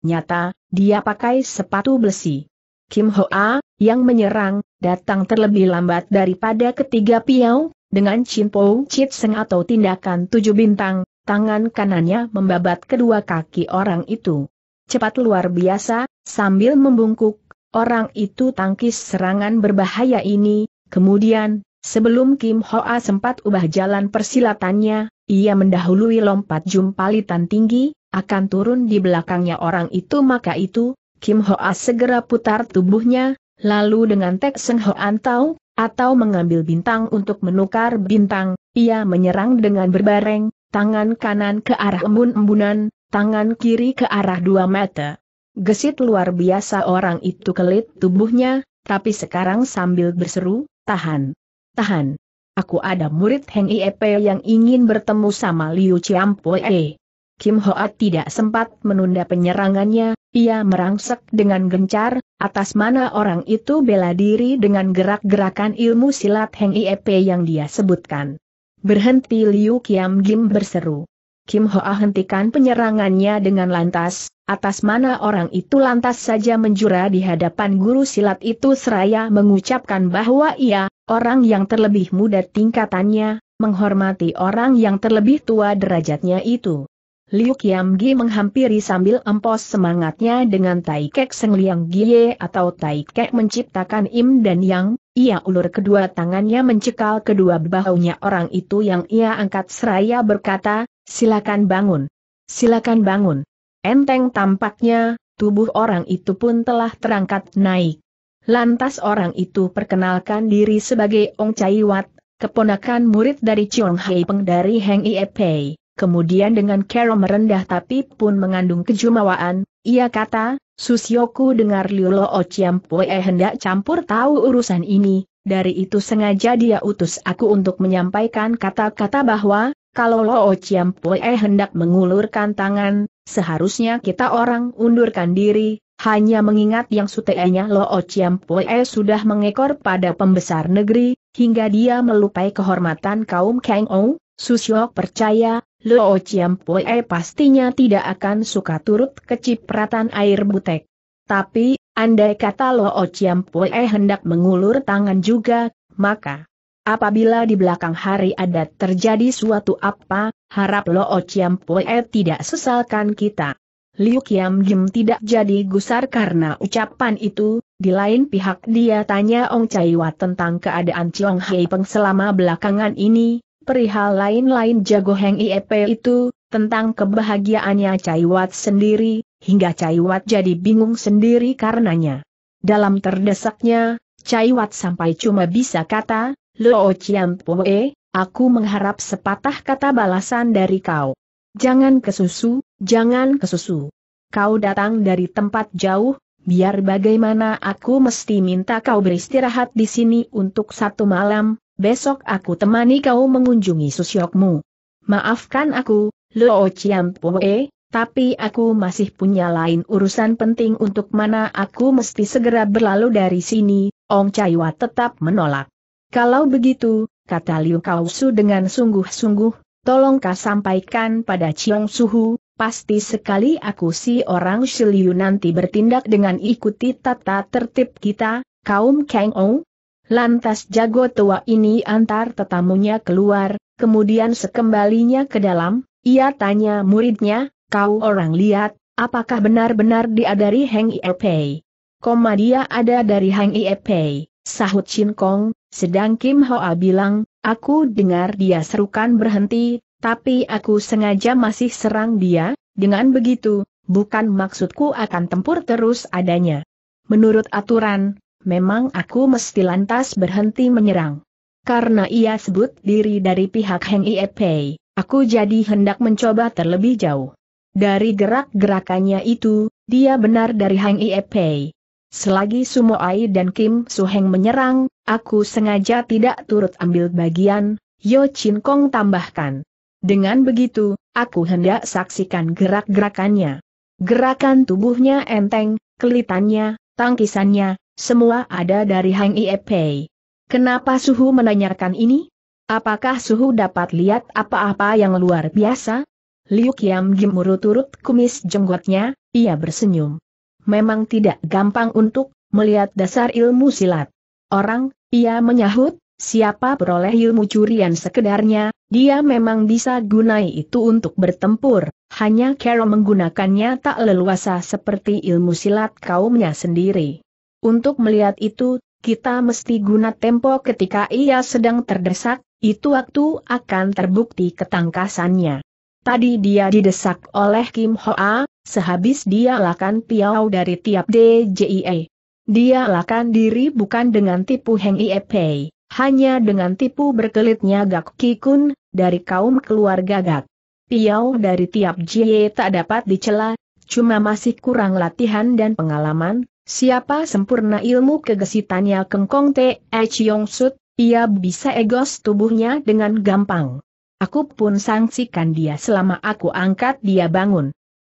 Nyata, dia pakai sepatu besi. Kim Hoa, yang menyerang, datang terlebih lambat daripada ketiga piau, dengan chit seng atau tindakan tujuh bintang, tangan kanannya membabat kedua kaki orang itu. Cepat luar biasa, sambil membungkuk, orang itu tangkis serangan berbahaya ini, kemudian Sebelum Kim Hoa sempat ubah jalan persilatannya, ia mendahului lompat jumpalitan tinggi, akan turun di belakangnya orang itu maka itu, Kim Hoa segera putar tubuhnya, lalu dengan tek Seng Hoan Tau, atau mengambil bintang untuk menukar bintang, ia menyerang dengan berbareng, tangan kanan ke arah embun-embunan, tangan kiri ke arah dua mata. Gesit luar biasa orang itu kelit tubuhnya, tapi sekarang sambil berseru, tahan tahan. Aku ada murid Heng Iep yang ingin bertemu sama Liu Chiampoe. Kim Hoat tidak sempat menunda penyerangannya, ia merangsek dengan gencar, atas mana orang itu bela diri dengan gerak-gerakan ilmu silat Heng Iep yang dia sebutkan. Berhenti Liu Kiam Gim berseru. Kim Hoa hentikan penyerangannya dengan lantas, atas mana orang itu lantas saja menjura di hadapan guru silat itu seraya mengucapkan bahwa ia, Orang yang terlebih muda tingkatannya, menghormati orang yang terlebih tua derajatnya itu. Liu Qiam menghampiri sambil empos semangatnya dengan Tai Kek Seng Liang Gie atau Tai Kek menciptakan Im dan Yang, ia ulur kedua tangannya mencekal kedua bahunya orang itu yang ia angkat seraya berkata, silakan bangun. Silakan bangun. Enteng tampaknya, tubuh orang itu pun telah terangkat naik. Lantas orang itu perkenalkan diri sebagai Ong Chai Wat, keponakan murid dari Chong Hai Peng dari Heng Ie Pei. Kemudian dengan kero merendah tapi pun mengandung kejumawaan, ia kata, Susyoku dengar Liu Lo O Chiam Pue hendak campur tahu urusan ini, dari itu sengaja dia utus aku untuk menyampaikan kata-kata bahwa, kalau Lo O Chiam Pue hendak mengulurkan tangan, seharusnya kita orang undurkan diri, hanya mengingat yang Lo Loo Chiam Poe sudah mengekor pada pembesar negeri, hingga dia melupai kehormatan kaum Kang O. Susyok percaya, Loo Chiam Poe pastinya tidak akan suka turut kecipratan air butek. Tapi, andai kata Loo Chiam Poe hendak mengulur tangan juga, maka... Apabila di belakang hari ada terjadi suatu apa, harap Loo Chiam Poe tidak sesalkan kita. Liu Qiam Jim tidak jadi gusar karena ucapan itu, di lain pihak dia tanya Ong Wat tentang keadaan Chiong Hei Peng selama belakangan ini, perihal lain-lain jago Heng Iep itu, tentang kebahagiaannya Caiwat sendiri, hingga Caiwat jadi bingung sendiri karenanya. Dalam terdesaknya, Caiwat sampai cuma bisa kata, Lo Chiam Poe, aku mengharap sepatah kata balasan dari kau. Jangan kesusu, Jangan kesusu. Kau datang dari tempat jauh, biar bagaimana aku mesti minta kau beristirahat di sini untuk satu malam, besok aku temani kau mengunjungi susyokmu. Maafkan aku, Luo Chiampoe, tapi aku masih punya lain urusan penting untuk mana aku mesti segera berlalu dari sini, Ong Caiwa tetap menolak. Kalau begitu, kata Liu Kausu dengan sungguh-sungguh, tolong kau sampaikan pada Chiong Suhu, Pasti sekali aku si orang Shiliu nanti bertindak dengan ikuti tata tertib kita, kaum Kang Ong. Lantas jago tua ini antar tetamunya keluar, kemudian sekembalinya ke dalam, ia tanya muridnya, kau orang lihat, apakah benar-benar dia dari Heng Iepei? Koma dia ada dari Heng Iepei, sahut Chin Kong, sedang Kim Hoa bilang, aku dengar dia serukan berhenti, tapi aku sengaja masih serang dia, dengan begitu, bukan maksudku akan tempur terus adanya. Menurut aturan, memang aku mesti lantas berhenti menyerang. Karena ia sebut diri dari pihak Heng Iepei, aku jadi hendak mencoba terlebih jauh. Dari gerak-gerakannya itu, dia benar dari Heng Iepei. Selagi Sumo Ai dan Kim Suheng menyerang, aku sengaja tidak turut ambil bagian, Yo Chin Kong tambahkan. Dengan begitu, aku hendak saksikan gerak-gerakannya. Gerakan tubuhnya enteng, kelitannya, tangkisannya, semua ada dari Hang Iepei. Kenapa Suhu menanyakan ini? Apakah Suhu dapat lihat apa-apa yang luar biasa? Liu Qiam gemuruh turut kumis jenggotnya, ia bersenyum. Memang tidak gampang untuk melihat dasar ilmu silat. Orang, ia menyahut, Siapa peroleh ilmu curian sekedarnya, dia memang bisa gunai itu untuk bertempur, hanya Carol menggunakannya tak leluasa seperti ilmu silat kaumnya sendiri. Untuk melihat itu, kita mesti guna tempo ketika ia sedang terdesak, itu waktu akan terbukti ketangkasannya. Tadi dia didesak oleh Kim Hoa, sehabis dia lakan piau dari tiap DJI. E. Dia lakan diri bukan dengan tipu Heng Iepei. Hanya dengan tipu berkelitnya Gak Kikun, dari kaum keluarga Gak Piau dari tiap Jie tak dapat dicela, cuma masih kurang latihan dan pengalaman, siapa sempurna ilmu kegesitannya Kengkong Te E Chiong Sut, ia bisa egos tubuhnya dengan gampang. Aku pun sangsikan dia selama aku angkat dia bangun.